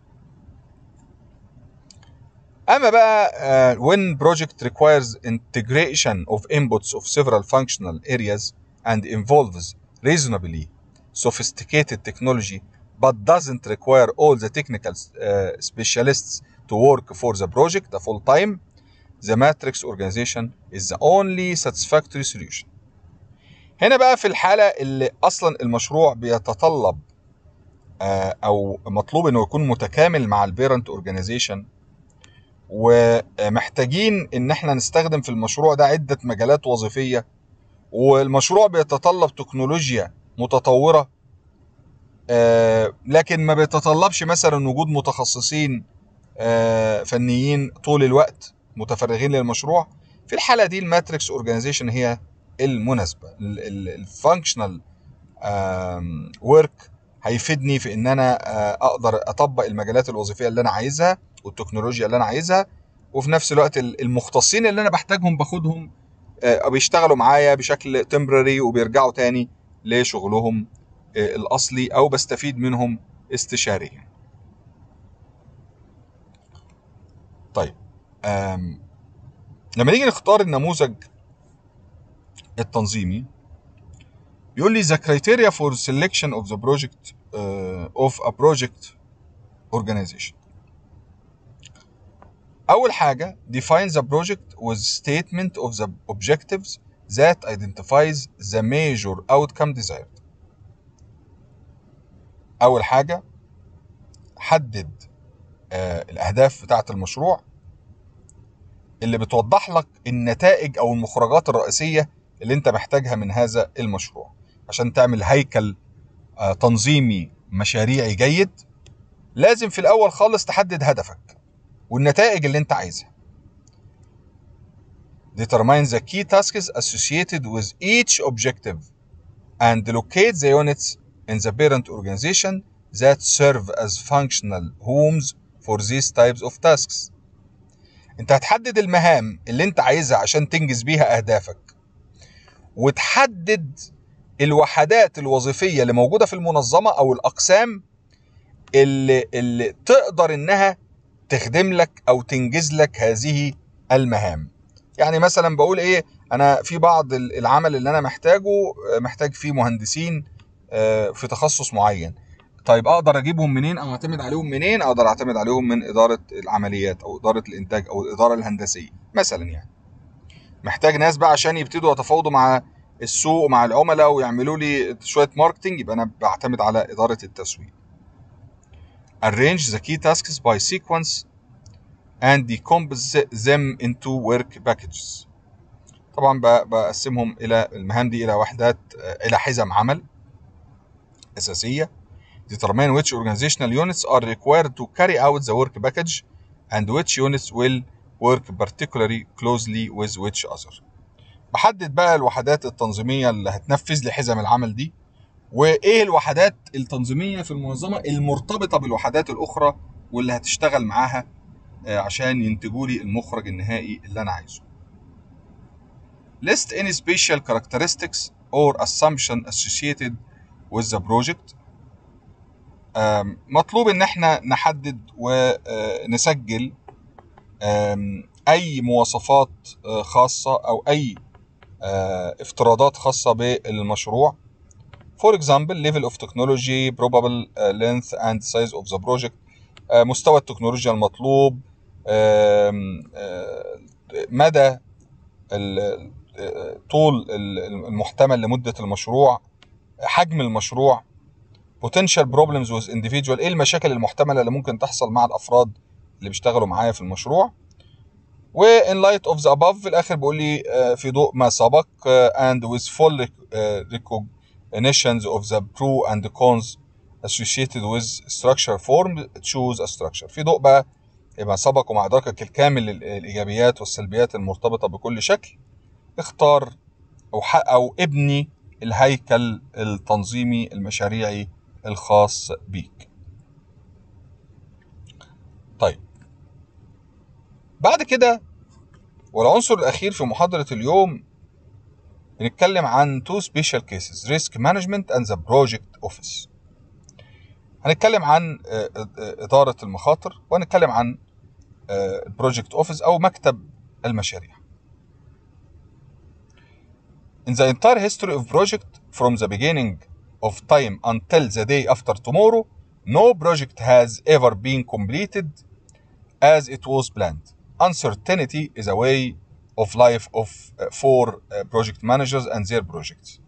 اما بقى uh, when project requires integration of inputs of several functional areas and involves reasonably sophisticated technology but doesn't require all the technical uh, specialists to work for the project full time the matrix organization is the only satisfactory solution هنا بقى في الحالة اللي أصلا المشروع بيتطلب أو مطلوب إنه يكون متكامل مع البيرنت أورجانيزيشن ومحتاجين ان احنا نستخدم في المشروع ده عدة مجالات وظيفية والمشروع بيتطلب تكنولوجيا متطورة آه، لكن ما بيتطلبش مثلا وجود متخصصين آه، فنيين طول الوقت متفرغين للمشروع في الحالة دي الماتريكس اورجانيزيشن هي المناسبة الفانكشنال ورك هيفيدني في ان انا آه، اقدر اطبق المجالات الوظيفية اللي انا عايزها والتكنولوجيا اللي انا عايزها وفي نفس الوقت المختصين اللي انا بحتاجهم باخدهم آه، بيشتغلوا معايا بشكل تمبرري وبيرجعوا تاني لشغلهم آه، الاصلي او بستفيد منهم استشاريا طيب لما نيجي نختار النموذج التنظيمي يقول لي the criteria for selection of the project uh, of a project organization اول حاجه define the project with statement of the objectives that identifies the major outcome desired اول حاجه حدد آه الاهداف بتاعه المشروع اللي بتوضح لك النتائج او المخرجات الرئيسيه اللي انت محتاجها من هذا المشروع عشان تعمل هيكل آه تنظيمي مشاريعي جيد لازم في الاول خالص تحدد هدفك والنتائج اللي انت عايزها determine the key tasks associated with each objective and locate the units in the parent organization that serve as functional homes for these types of tasks. انت هتحدد المهام اللي انت عايزها عشان تنجز بيها اهدافك وتحدد الوحدات الوظيفية اللي موجودة في المنظمة او الاقسام اللي, اللي تقدر انها تخدم لك او تنجز لك هذه المهام يعني مثلا بقول ايه انا في بعض العمل اللي انا محتاجه محتاج فيه مهندسين آه، في تخصص معين طيب اقدر اجيبهم منين او اعتمد عليهم منين اقدر اعتمد عليهم من اداره العمليات او اداره الانتاج او الاداره الهندسيه مثلا يعني محتاج ناس بقى عشان يبتدوا يتفاوضوا مع السوق ومع العملاء ويعملوا لي شويه ماركتنج يبقى انا بعتمد على اداره التسويق arrange the key tasks by sequence and decompose them into work packages طبعا بقسمهم الى المهام دي الى وحدات الى حزم عمل اساسيه determine which organizational units are required to carry out the work package and which units will work particularly closely with which other بحدد بقى الوحدات التنظيميه اللي هتنفذ لي حزم العمل دي وايه الوحدات التنظيميه في المنظمه المرتبطه بالوحدات الاخرى واللي هتشتغل معاها آه، عشان ينتجوا لي المخرج النهائي اللي انا عايزه list any special characteristics or assumption associated with the project مطلوب ان احنا نحدد ونسجل آه، اي مواصفات آه، خاصه او اي افتراضات خاصه بالمشروع For example level of technology probable uh, length and size of the project uh, مستوى التكنولوجيا المطلوب آه، مدى آه، طول المحتمل لمدة المشروع حجم المشروع potential problems with individual ايه المشاكل المحتملة اللي ممكن تحصل مع الافراد اللي بيشتغلوا معايا في المشروع و in light of the above في الاخر بيقول لي آه، في ضوء ما سبق and with full initials of the pro and cons associated with structure form choose a structure في ضوء بقى يبقى سبق ومع إدراكك الكامل للإيجابيات والسلبيات المرتبطة بكل شكل اختار أو أو ابني الهيكل التنظيمي المشاريعي الخاص بيك طيب بعد كده والعنصر الأخير في محاضرة اليوم بنتكلم عن تو سبيشال كيسز ريسك مانجمنت اند ذا بروجكت اوفيس هنتكلم عن اداره المخاطر وهنتكلم عن البروجكت اوفيس او مكتب المشاريع In the entire history of project from the beginning of time until the day after tomorrow no project has ever been completed as it was planned uncertainty is a way of life of uh, four uh, project managers and their projects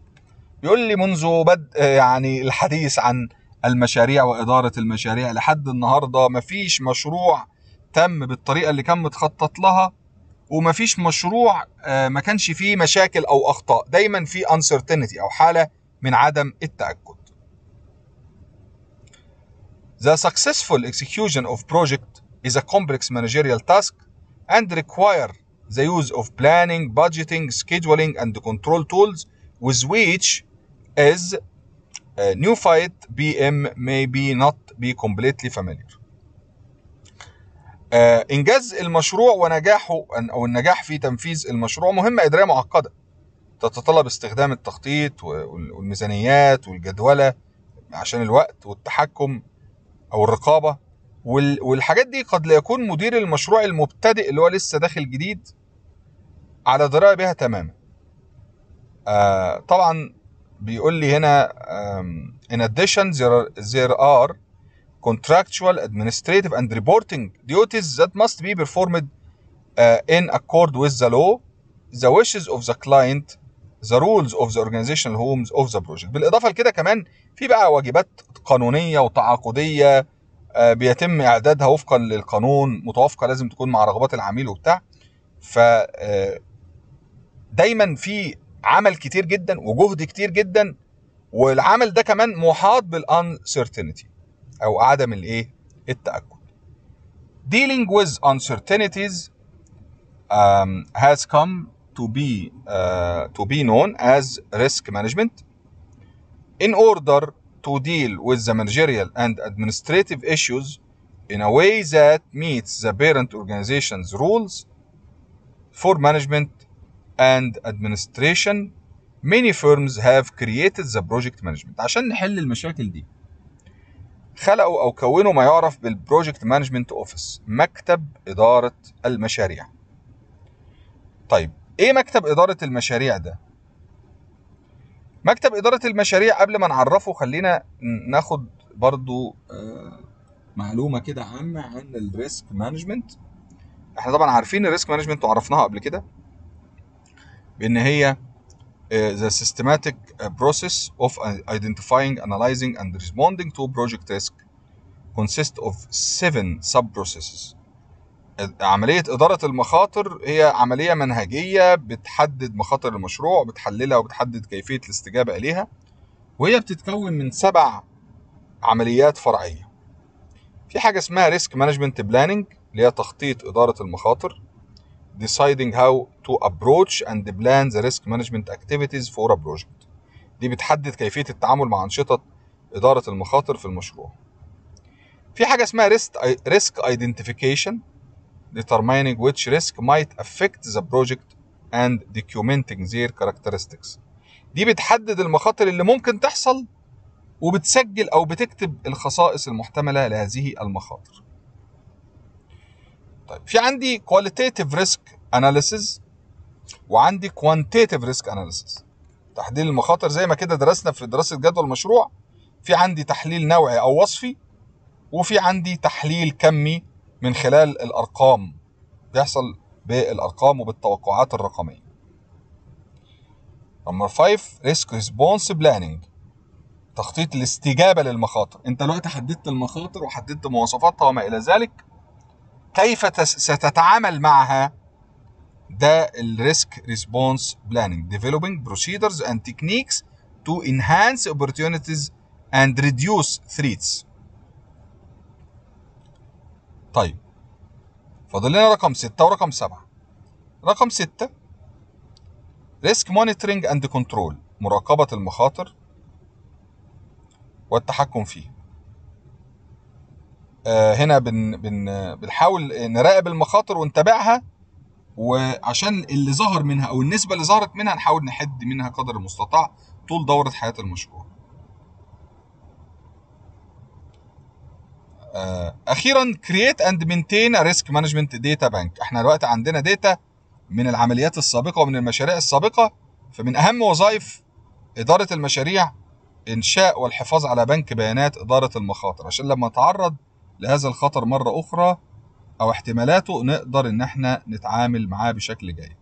بيقول لي منذ بدء آه، يعني الحديث عن المشاريع وإدارة المشاريع لحد النهاردة مفيش مشروع تم بالطريقة اللي كان متخطط لها ومفيش مشروع آه، ما كانش فيه مشاكل أو أخطاء دايما في uncertainty أو حالة من عدم التأكد The successful execution of project is a complex managerial task and require the use of planning, budgeting, scheduling, and control tools with which as a new fight BM may be not be completely familiar. Uh, إنجاز المشروع ونجاحه أو النجاح في تنفيذ المشروع مهمة إدارية معقدة تتطلب استخدام التخطيط والميزانيات والجدولة عشان الوقت والتحكم أو الرقابة والحاجات دي قد لا يكون مدير المشروع المبتدئ اللي هو لسه داخل جديد على درايه بها تماما آه طبعا بيقول لي هنا in addition there, there are contractual administrative and reporting duties that must be performed uh, in accord with the law the wishes of the client the rules of the organizational homes of the project بالاضافه لكده كمان في بقى واجبات قانونيه وتعاقديه آه، بيتم اعدادها وفقا للقانون متوافقه لازم تكون مع رغبات العميل وبتاع ف آه، دايما في عمل كتير جدا وجهد كتير جدا والعمل ده كمان محاط بالانسرتينتي او عدم الايه التاكد dealing with uncertainties um, has come to be uh, to be known as risk management in order to deal with the managerial and administrative issues in a way that meets the parent organization's rules for management and administration many firms have created the project management عشان نحل المشاكل دي خلقوا أو كونوا ما يعرف بالبروجكت مانجمنت أوفيس مكتب إدارة المشاريع طيب إيه مكتب إدارة المشاريع ده؟ مكتب إدارة المشاريع قبل ما نعرفه خلينا ناخد برضو آه، معلومة كده عامة عن الريسك مانجمنت احنا طبعا عارفين الريسك مانجمنت وعرفناها قبل كده بان هي آه، the systematic آه، process of identifying, analyzing and responding to project risk consists of seven sub-processes عملية إدارة المخاطر هي عملية منهجية بتحدد مخاطر المشروع وبتحللها وبتحدد كيفية الاستجابة إليها وهي بتتكون من سبع عمليات فرعية في حاجة اسمها ريسك مانجمنت بلاننج اللي هي تخطيط إدارة المخاطر deciding how to approach and plan the risk management activities for a project دي بتحدد كيفية التعامل مع أنشطة إدارة المخاطر في المشروع في حاجة اسمها risk, risk identification determining which risk might affect the project and documenting their characteristics دي بتحدد المخاطر اللي ممكن تحصل وبتسجل او بتكتب الخصائص المحتمله لهذه المخاطر طيب في عندي qualitative risk analysis وعندي quantitative risk analysis تحليل المخاطر زي ما كده درسنا في دراسه جدول المشروع في عندي تحليل نوعي او وصفي وفي عندي تحليل كمي من خلال الارقام بيحصل بالارقام وبالتوقعات الرقميه نمبر 5 ريسك ريسبونس بلاننج تخطيط الاستجابه للمخاطر انت دلوقتي حددت المخاطر وحددت مواصفاتها وما الى ذلك كيف ستتعامل معها ده الريسك ريسبونس بلاننج ديفلوبينج بروسيدرز اند تكنيكس تو انهانس opportunities and reduce threats طيب فاضل لنا رقم ستة ورقم سبعة رقم ستة ريسك مونيترينج اند كنترول مراقبة المخاطر والتحكم فيه آه، هنا بن بن بنحاول نراقب المخاطر ونتابعها وعشان اللي ظهر منها او النسبه اللي ظهرت منها نحاول نحد منها قدر المستطاع طول دوره حياه المشروع آه، اخيرا كرييت اند مينتين ريسك مانجمنت داتا بانك احنا دلوقتي عندنا داتا من العمليات السابقه ومن المشاريع السابقه فمن اهم وظائف اداره المشاريع انشاء والحفاظ على بنك بيانات اداره المخاطر عشان لما نتعرض لهذا الخطر مره اخرى او احتمالاته نقدر ان احنا نتعامل معاه بشكل جيد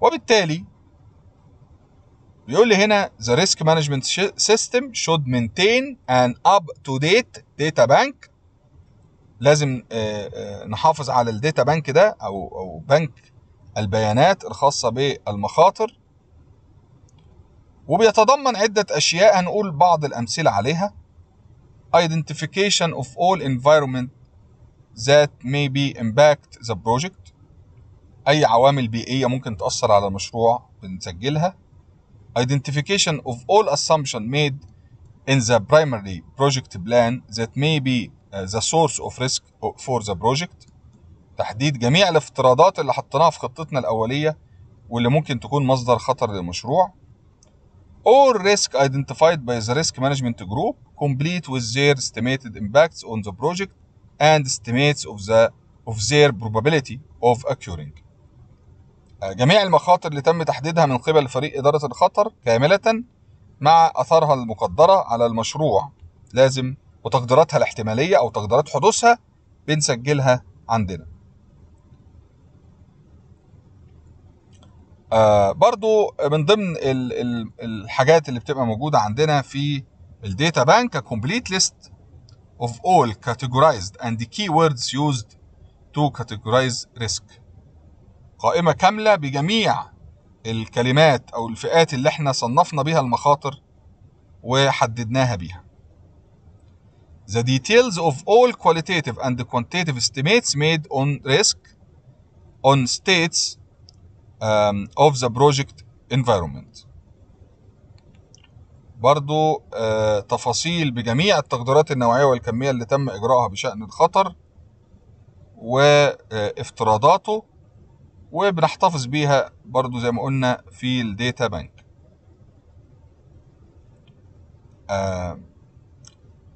وبالتالي بيقول لي هنا the risk management system should maintain an up to date data bank لازم آه، آه، نحافظ على الداتا بانك ده او او بنك البيانات الخاصه بالمخاطر وبيتضمن عده اشياء هنقول بعض الامثله عليها identification of all environment that may be impact the project اي عوامل بيئيه ممكن تاثر على المشروع بنسجلها identification of all assumption made in the primary project plan that may be the source of risk for the project تحديد جميع الافتراضات اللي حطيناها في خطتنا الأولية واللي ممكن تكون مصدر خطر للمشروع all risk identified by the risk management group complete with their estimated impacts on the project and estimates of the of their probability of occurring جميع المخاطر اللي تم تحديدها من قبل فريق إدارة الخطر كاملة مع أثرها المقدرة على المشروع لازم وتقديراتها الاحتمالية أو تقديرات حدوثها بنسجلها عندنا آه برضو من ضمن الـ الـ الحاجات اللي بتبقى موجودة عندنا في Bank بانك كومبليت ليست of all categorized and the keywords used to categorize risk قائمة كاملة بجميع الكلمات أو الفئات اللي احنا صنفنا بها المخاطر وحددناها بيها The details of all qualitative and quantitative estimates made on risk on states um, of the project environment برضو آه, تفاصيل بجميع التقديرات النوعية والكمية اللي تم إجراءها بشأن الخطر وافتراضاته وبنحتفظ بيها برضو زي ما قلنا في الديتا بانك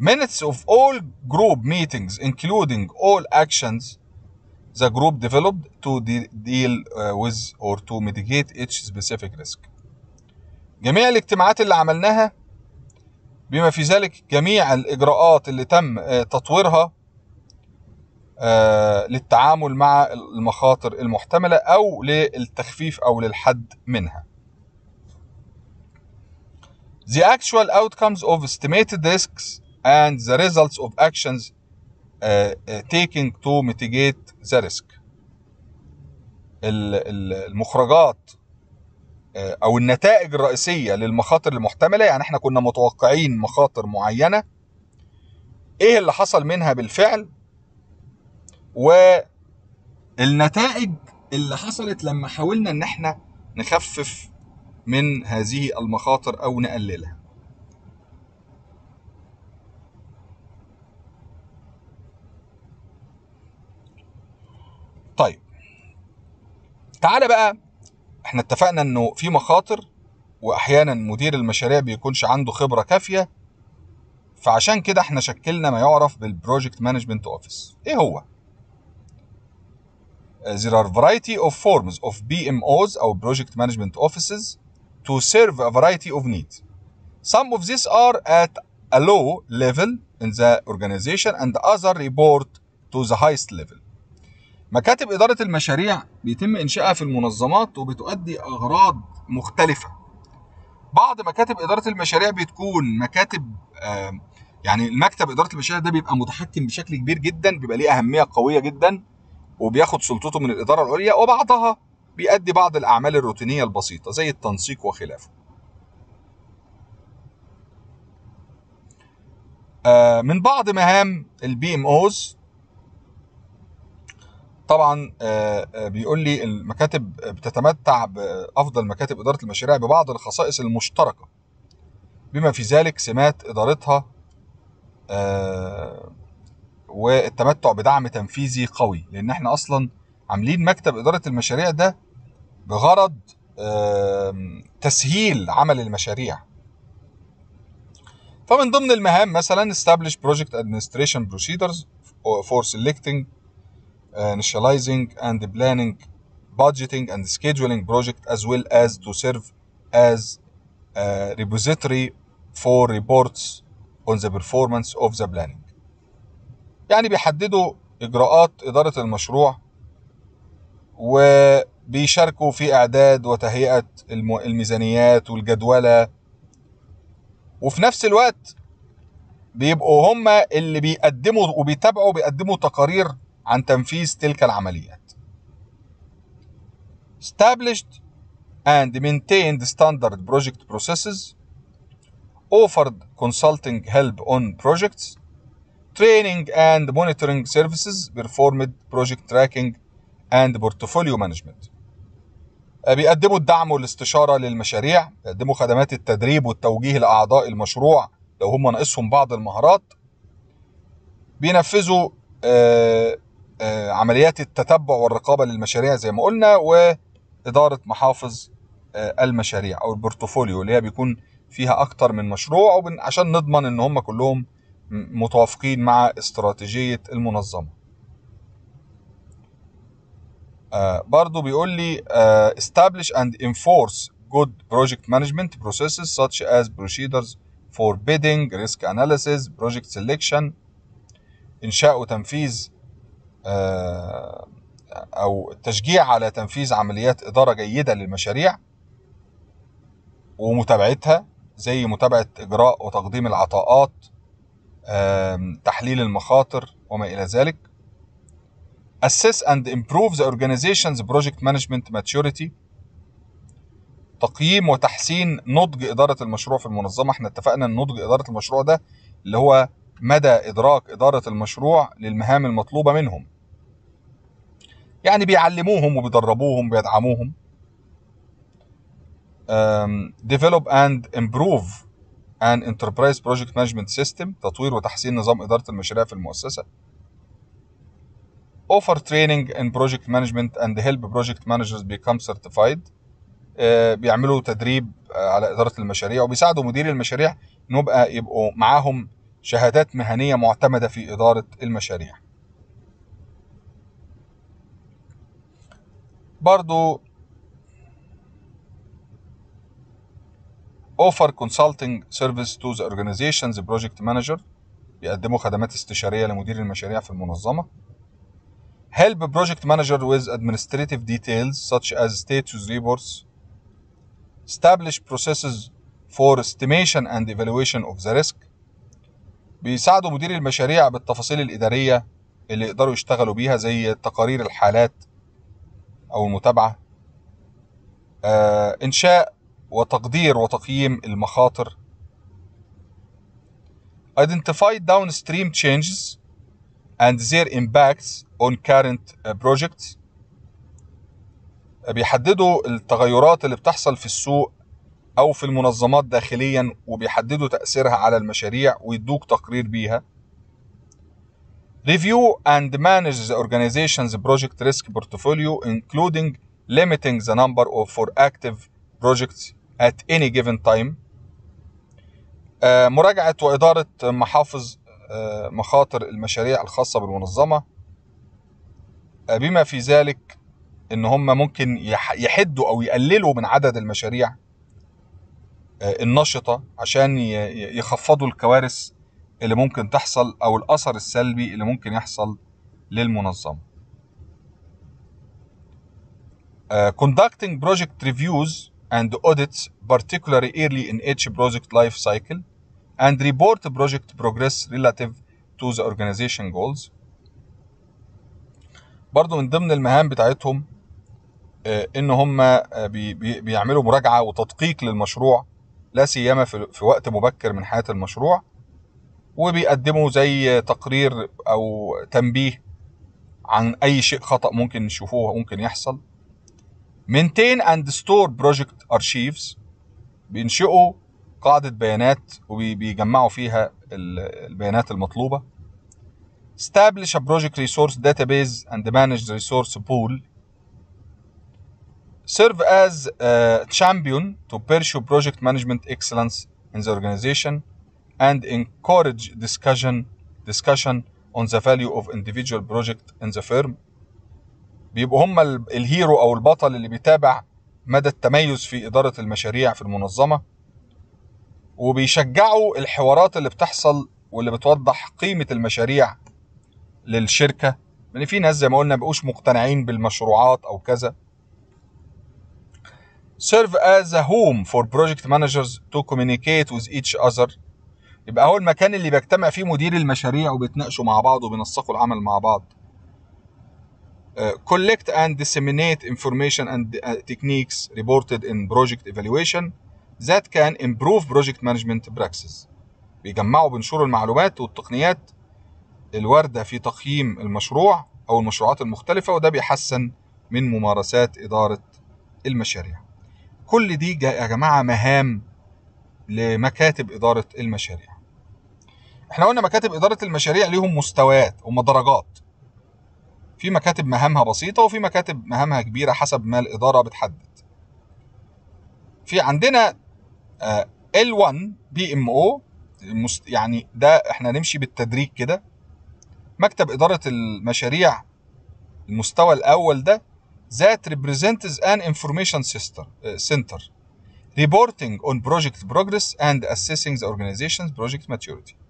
minutes of all group meetings including all actions the group developed to de deal uh, with or to mitigate each specific risk جميع الاجتماعات اللي عملناها بما في ذلك جميع الإجراءات اللي تم تطويرها آه، للتعامل مع المخاطر المحتملة أو للتخفيف أو للحد منها. The actual outcomes of estimated risks and the results of actions آه، آه، taking to mitigate the risk. المخرجات او النتائج الرئيسيه للمخاطر المحتمله يعني احنا كنا متوقعين مخاطر معينه ايه اللي حصل منها بالفعل والنتائج اللي حصلت لما حاولنا ان احنا نخفف من هذه المخاطر او نقللها طيب تعالى بقى احنا اتفقنا انه في مخاطر واحيانا مدير المشاريع بيكونش عنده خبره كافيه فعشان كده احنا شكلنا ما يعرف بالبروجكت مانجمنت اوفيس ايه هو Uh, there are variety of forms of BMOs أو Project Management Offices to serve a variety of needs. Some of these are at a low level in the organization and other report to the highest level. مكاتب إدارة المشاريع بيتم إنشائها في المنظمات وبتؤدي أغراض مختلفة. بعض مكاتب إدارة المشاريع بتكون مكاتب يعني المكتب إدارة المشاريع ده بيبقى متحكم بشكل كبير جدا بيبقى ليه أهمية قوية جدا وبياخد سلطته من الإدارة العليا وبعضها بيأدي بعض الأعمال الروتينية البسيطة زي التنسيق وخلافه آه، من بعض مهام البي ام اوز طبعا آه، آه، بيقول لي المكاتب بتتمتع بافضل مكاتب اداره المشاريع ببعض الخصائص المشتركه بما في ذلك سمات ادارتها والتمتع بدعم تنفيذي قوي لان احنا اصلا عاملين مكتب اداره المشاريع ده بغرض تسهيل عمل المشاريع فمن ضمن المهام مثلا establish project administration procedures for selecting initializing and planning budgeting and scheduling project as well as to serve as a repository for reports on the performance of the planning يعني بيحددوا إجراءات إدارة المشروع وبيشاركوا في إعداد وتهيئة الميزانيات والجدولة وفي نفس الوقت بيبقوا هم اللي بيقدموا وبيتابعوا بيقدموا تقارير عن تنفيذ تلك العمليات established and maintained standard project processes offered consulting help on projects training and monitoring services performed project tracking and portfolio management آه، بيقدموا الدعم والاستشارة للمشاريع بيقدموا خدمات التدريب والتوجيه لأعضاء المشروع لو هم ناقصهم بعض المهارات بينفذوا آه، آه، عمليات التتبع والرقابة للمشاريع زي ما قلنا وإدارة محافظ المشاريع أو البورتفوليو اللي هي بيكون فيها أكتر من مشروع عشان نضمن إن هم كلهم متوافقين مع استراتيجية المنظمة آه برضو بيقول لي آه establish and enforce good project management processes such as procedures for bidding, risk analysis, project selection إنشاء وتنفيذ آه أو التشجيع على تنفيذ عمليات إدارة جيدة للمشاريع ومتابعتها زي متابعة إجراء وتقديم العطاءات تحليل المخاطر وما إلى ذلك assess and improve the organization's project management maturity تقييم وتحسين نضج إدارة المشروع في المنظمة احنا اتفقنا ان نضج إدارة المشروع ده اللي هو مدى إدراك إدارة المشروع للمهام المطلوبة منهم يعني بيعلموهم وبيدربوهم بيدعموهم um, develop and improve عن انتربرايز بروجكت مانجمنت سيستم تطوير وتحسين نظام إدارة المشاريع في المؤسسة offer training in project management and help project managers become certified آه، بيعملوا تدريب آه، على إدارة المشاريع وبيساعدوا مدير المشاريع إن يبقى يبقوا معاهم شهادات مهنية معتمدة في إدارة المشاريع برضو offer consulting service to the organization's project manager بيقدموا خدمات استشارية لمدير المشاريع في المنظمة help project manager with administrative details such as status reports establish processes for estimation and evaluation of the risk بيساعدوا مدير المشاريع بالتفاصيل الإدارية اللي يقدروا يشتغلوا بيها زي تقارير الحالات أو المتابعة آه، إنشاء وتقدير وتقييم المخاطر identify downstream changes and their impacts on current projects بيحددوا التغيرات اللي بتحصل في السوق او في المنظمات داخليا وبيحددوا تاثيرها على المشاريع ويدوك تقرير بيها review and manage the organization's project risk portfolio including limiting the number of for active projects at any given time آه، مراجعة وإدارة محافظ آه، مخاطر المشاريع الخاصة بالمنظمة آه، بما في ذلك إن هم ممكن يحدوا أو يقللوا من عدد المشاريع النشطة عشان يخفضوا الكوارث اللي ممكن تحصل أو الأثر السلبي اللي ممكن يحصل للمنظمة conducting project reviews and audits particularly early in each project life cycle and report project progress relative to the organization goals برضو من ضمن المهام بتاعتهم آه، ان هم آه، بيعملوا مراجعه وتدقيق للمشروع لا سيما في وقت مبكر من حياه المشروع وبيقدموا زي تقرير او تنبيه عن اي شيء خطا ممكن نشوفوه ممكن يحصل maintain and store project archives بينشئوا قاعدة بيانات وبيجمعوا فيها البيانات المطلوبة establish a project resource database and manage the resource pool serve as a champion to pursue project management excellence in the organization and encourage discussion discussion on the value of individual project in the firm بيبقوا هم الهيرو او البطل اللي بيتابع مدى التميز في اداره المشاريع في المنظمه وبيشجعوا الحوارات اللي بتحصل واللي بتوضح قيمه المشاريع للشركه لان يعني في ناس زي ما قلنا بقوش مقتنعين بالمشروعات او كذا serve as a home for project managers to communicate with each other يبقى هو المكان اللي بيجتمع فيه مدير المشاريع وبيتناقشوا مع بعض وبينسقوا العمل مع بعض Uh, collect and disseminate information and uh, techniques reported in project evaluation that can improve project management practices. بيجمعوا بنشور المعلومات والتقنيات الواردة في تقييم المشروع أو المشروعات المختلفة وده بيحسن من ممارسات إدارة المشاريع. كل دي يا جماعة مهام لمكاتب إدارة المشاريع. احنا قلنا مكاتب إدارة المشاريع ليهم مستويات هم درجات في مكاتب مهامها بسيطة وفي مكاتب مهامها كبيرة حسب ما الإدارة بتحدد في عندنا L1 بي ام او يعني ده احنا نمشي بالتدريج كده مكتب إدارة المشاريع المستوى الأول ده ذات ريبريزنتز ان انفورميشن سيستر سنتر ريبورتنج reporting on project progress and assessing the organization's project maturity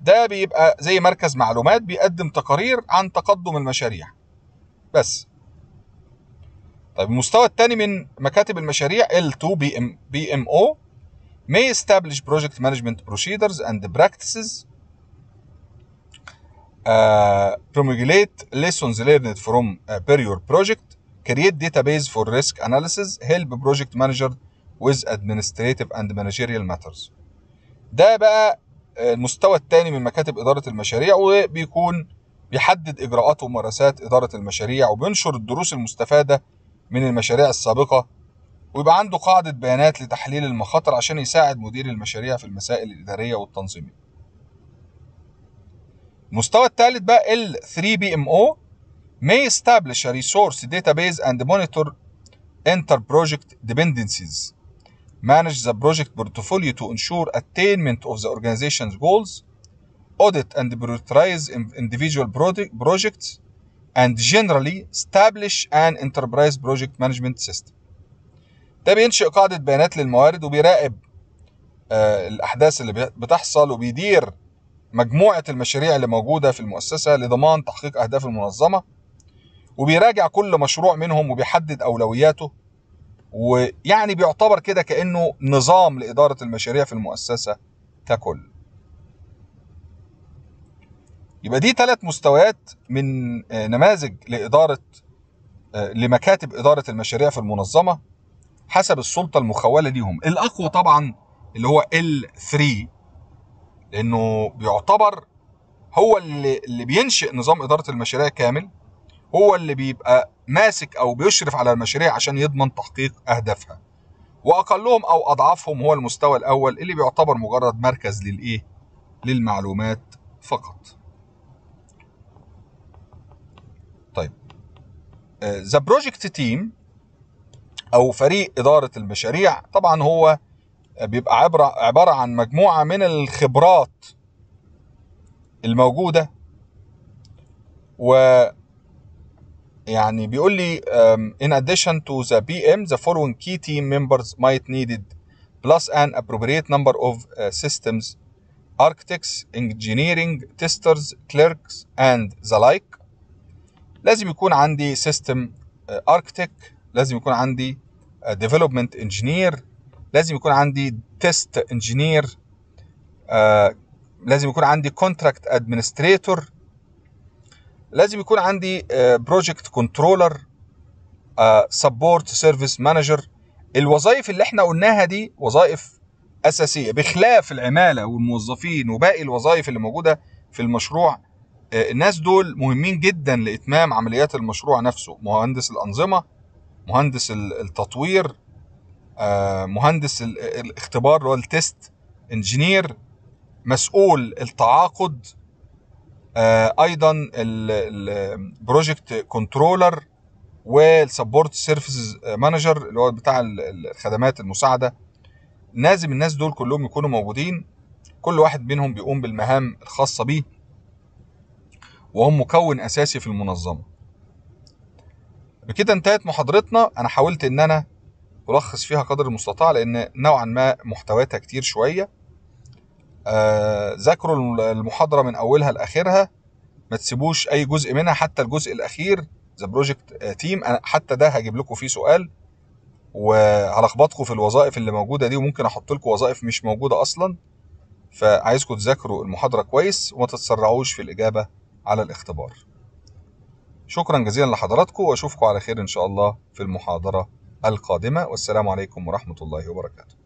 ده بيبقى زي مركز معلومات بيقدم تقارير عن تقدم المشاريع بس طيب المستوى الثاني من مكاتب المشاريع L2 BMO may establish project management procedures and practices uh, promulgate lessons learned from a prior project create database for risk analysis help project manager with administrative and managerial matters ده بقى المستوى الثاني من مكاتب إدارة المشاريع وبيكون بيحدد إجراءات وممارسات إدارة المشاريع وبينشر الدروس المستفادة من المشاريع السابقة ويبقى عنده قاعدة بيانات لتحليل المخاطر عشان يساعد مدير المشاريع في المسائل الإدارية والتنظيمية المستوى الثالث بقى ال 3 بي ام او may establish a resource database and monitor inter project dependencies manage the project portfolio to ensure attainment of the organization's goals, audit and prioritize individual projects, and generally establish an enterprise project management system. ده بينشئ قاعدة بيانات للموارد وبيراقب الأحداث اللي بتحصل وبيدير مجموعة المشاريع اللي موجودة في المؤسسة لضمان تحقيق أهداف المنظمة وبيراجع كل مشروع منهم وبيحدد أولوياته ويعني بيعتبر كده كأنه نظام لإدارة المشاريع في المؤسسة ككل يبقى دي ثلاث مستويات من آه، نماذج لإدارة آه، لمكاتب إدارة المشاريع في المنظمة حسب السلطة المخولة ليهم الأقوى طبعا اللي هو L3 لأنه بيعتبر هو اللي, اللي بينشئ نظام إدارة المشاريع كامل هو اللي بيبقى ماسك او بيشرف على المشاريع عشان يضمن تحقيق اهدافها واقلهم او اضعفهم هو المستوى الاول اللي بيعتبر مجرد مركز للايه للمعلومات فقط طيب ذا بروجكت تيم او فريق اداره المشاريع طبعا هو بيبقى عبر عباره عن مجموعه من الخبرات الموجوده و يعني بيقول لي um, in addition to the BM the following key team members might needed plus an appropriate number of uh, systems architects engineering testers clerks and the like لازم يكون عندي system uh, architect لازم يكون عندي uh, development engineer لازم يكون عندي test engineer uh, لازم يكون عندي contract administrator لازم يكون عندي بروجكت كنترولر سبورت سيرفيس مانجر الوظائف اللي احنا قلناها دي وظائف اساسيه بخلاف العماله والموظفين وباقي الوظائف اللي موجوده في المشروع آه، الناس دول مهمين جدا لاتمام عمليات المشروع نفسه مهندس الانظمه مهندس التطوير آه، مهندس الاختبار اللي هو التست انجينير مسؤول التعاقد آه، ايضا البروجكت كنترولر والسبورت سيرفيسز مانجر اللي هو بتاع الخدمات المساعده لازم الناس دول كلهم يكونوا موجودين كل واحد منهم بيقوم بالمهام الخاصه بيه وهم مكون اساسي في المنظمه بكده انتهت محاضرتنا انا حاولت ان انا الخص فيها قدر المستطاع لان نوعا ما محتواتها كتير شويه آه، ذاكروا المحاضره من اولها لاخرها ما تسيبوش اي جزء منها حتى الجزء الاخير ذا بروجكت تيم انا حتى ده هجيب لكم فيه سؤال وهلخبطكم في الوظائف اللي موجوده دي وممكن احط لكم وظائف مش موجوده اصلا فعايزكم تذاكروا المحاضره كويس وما تتسرعوش في الاجابه على الاختبار شكرا جزيلا لحضراتكم واشوفكم على خير ان شاء الله في المحاضره القادمه والسلام عليكم ورحمه الله وبركاته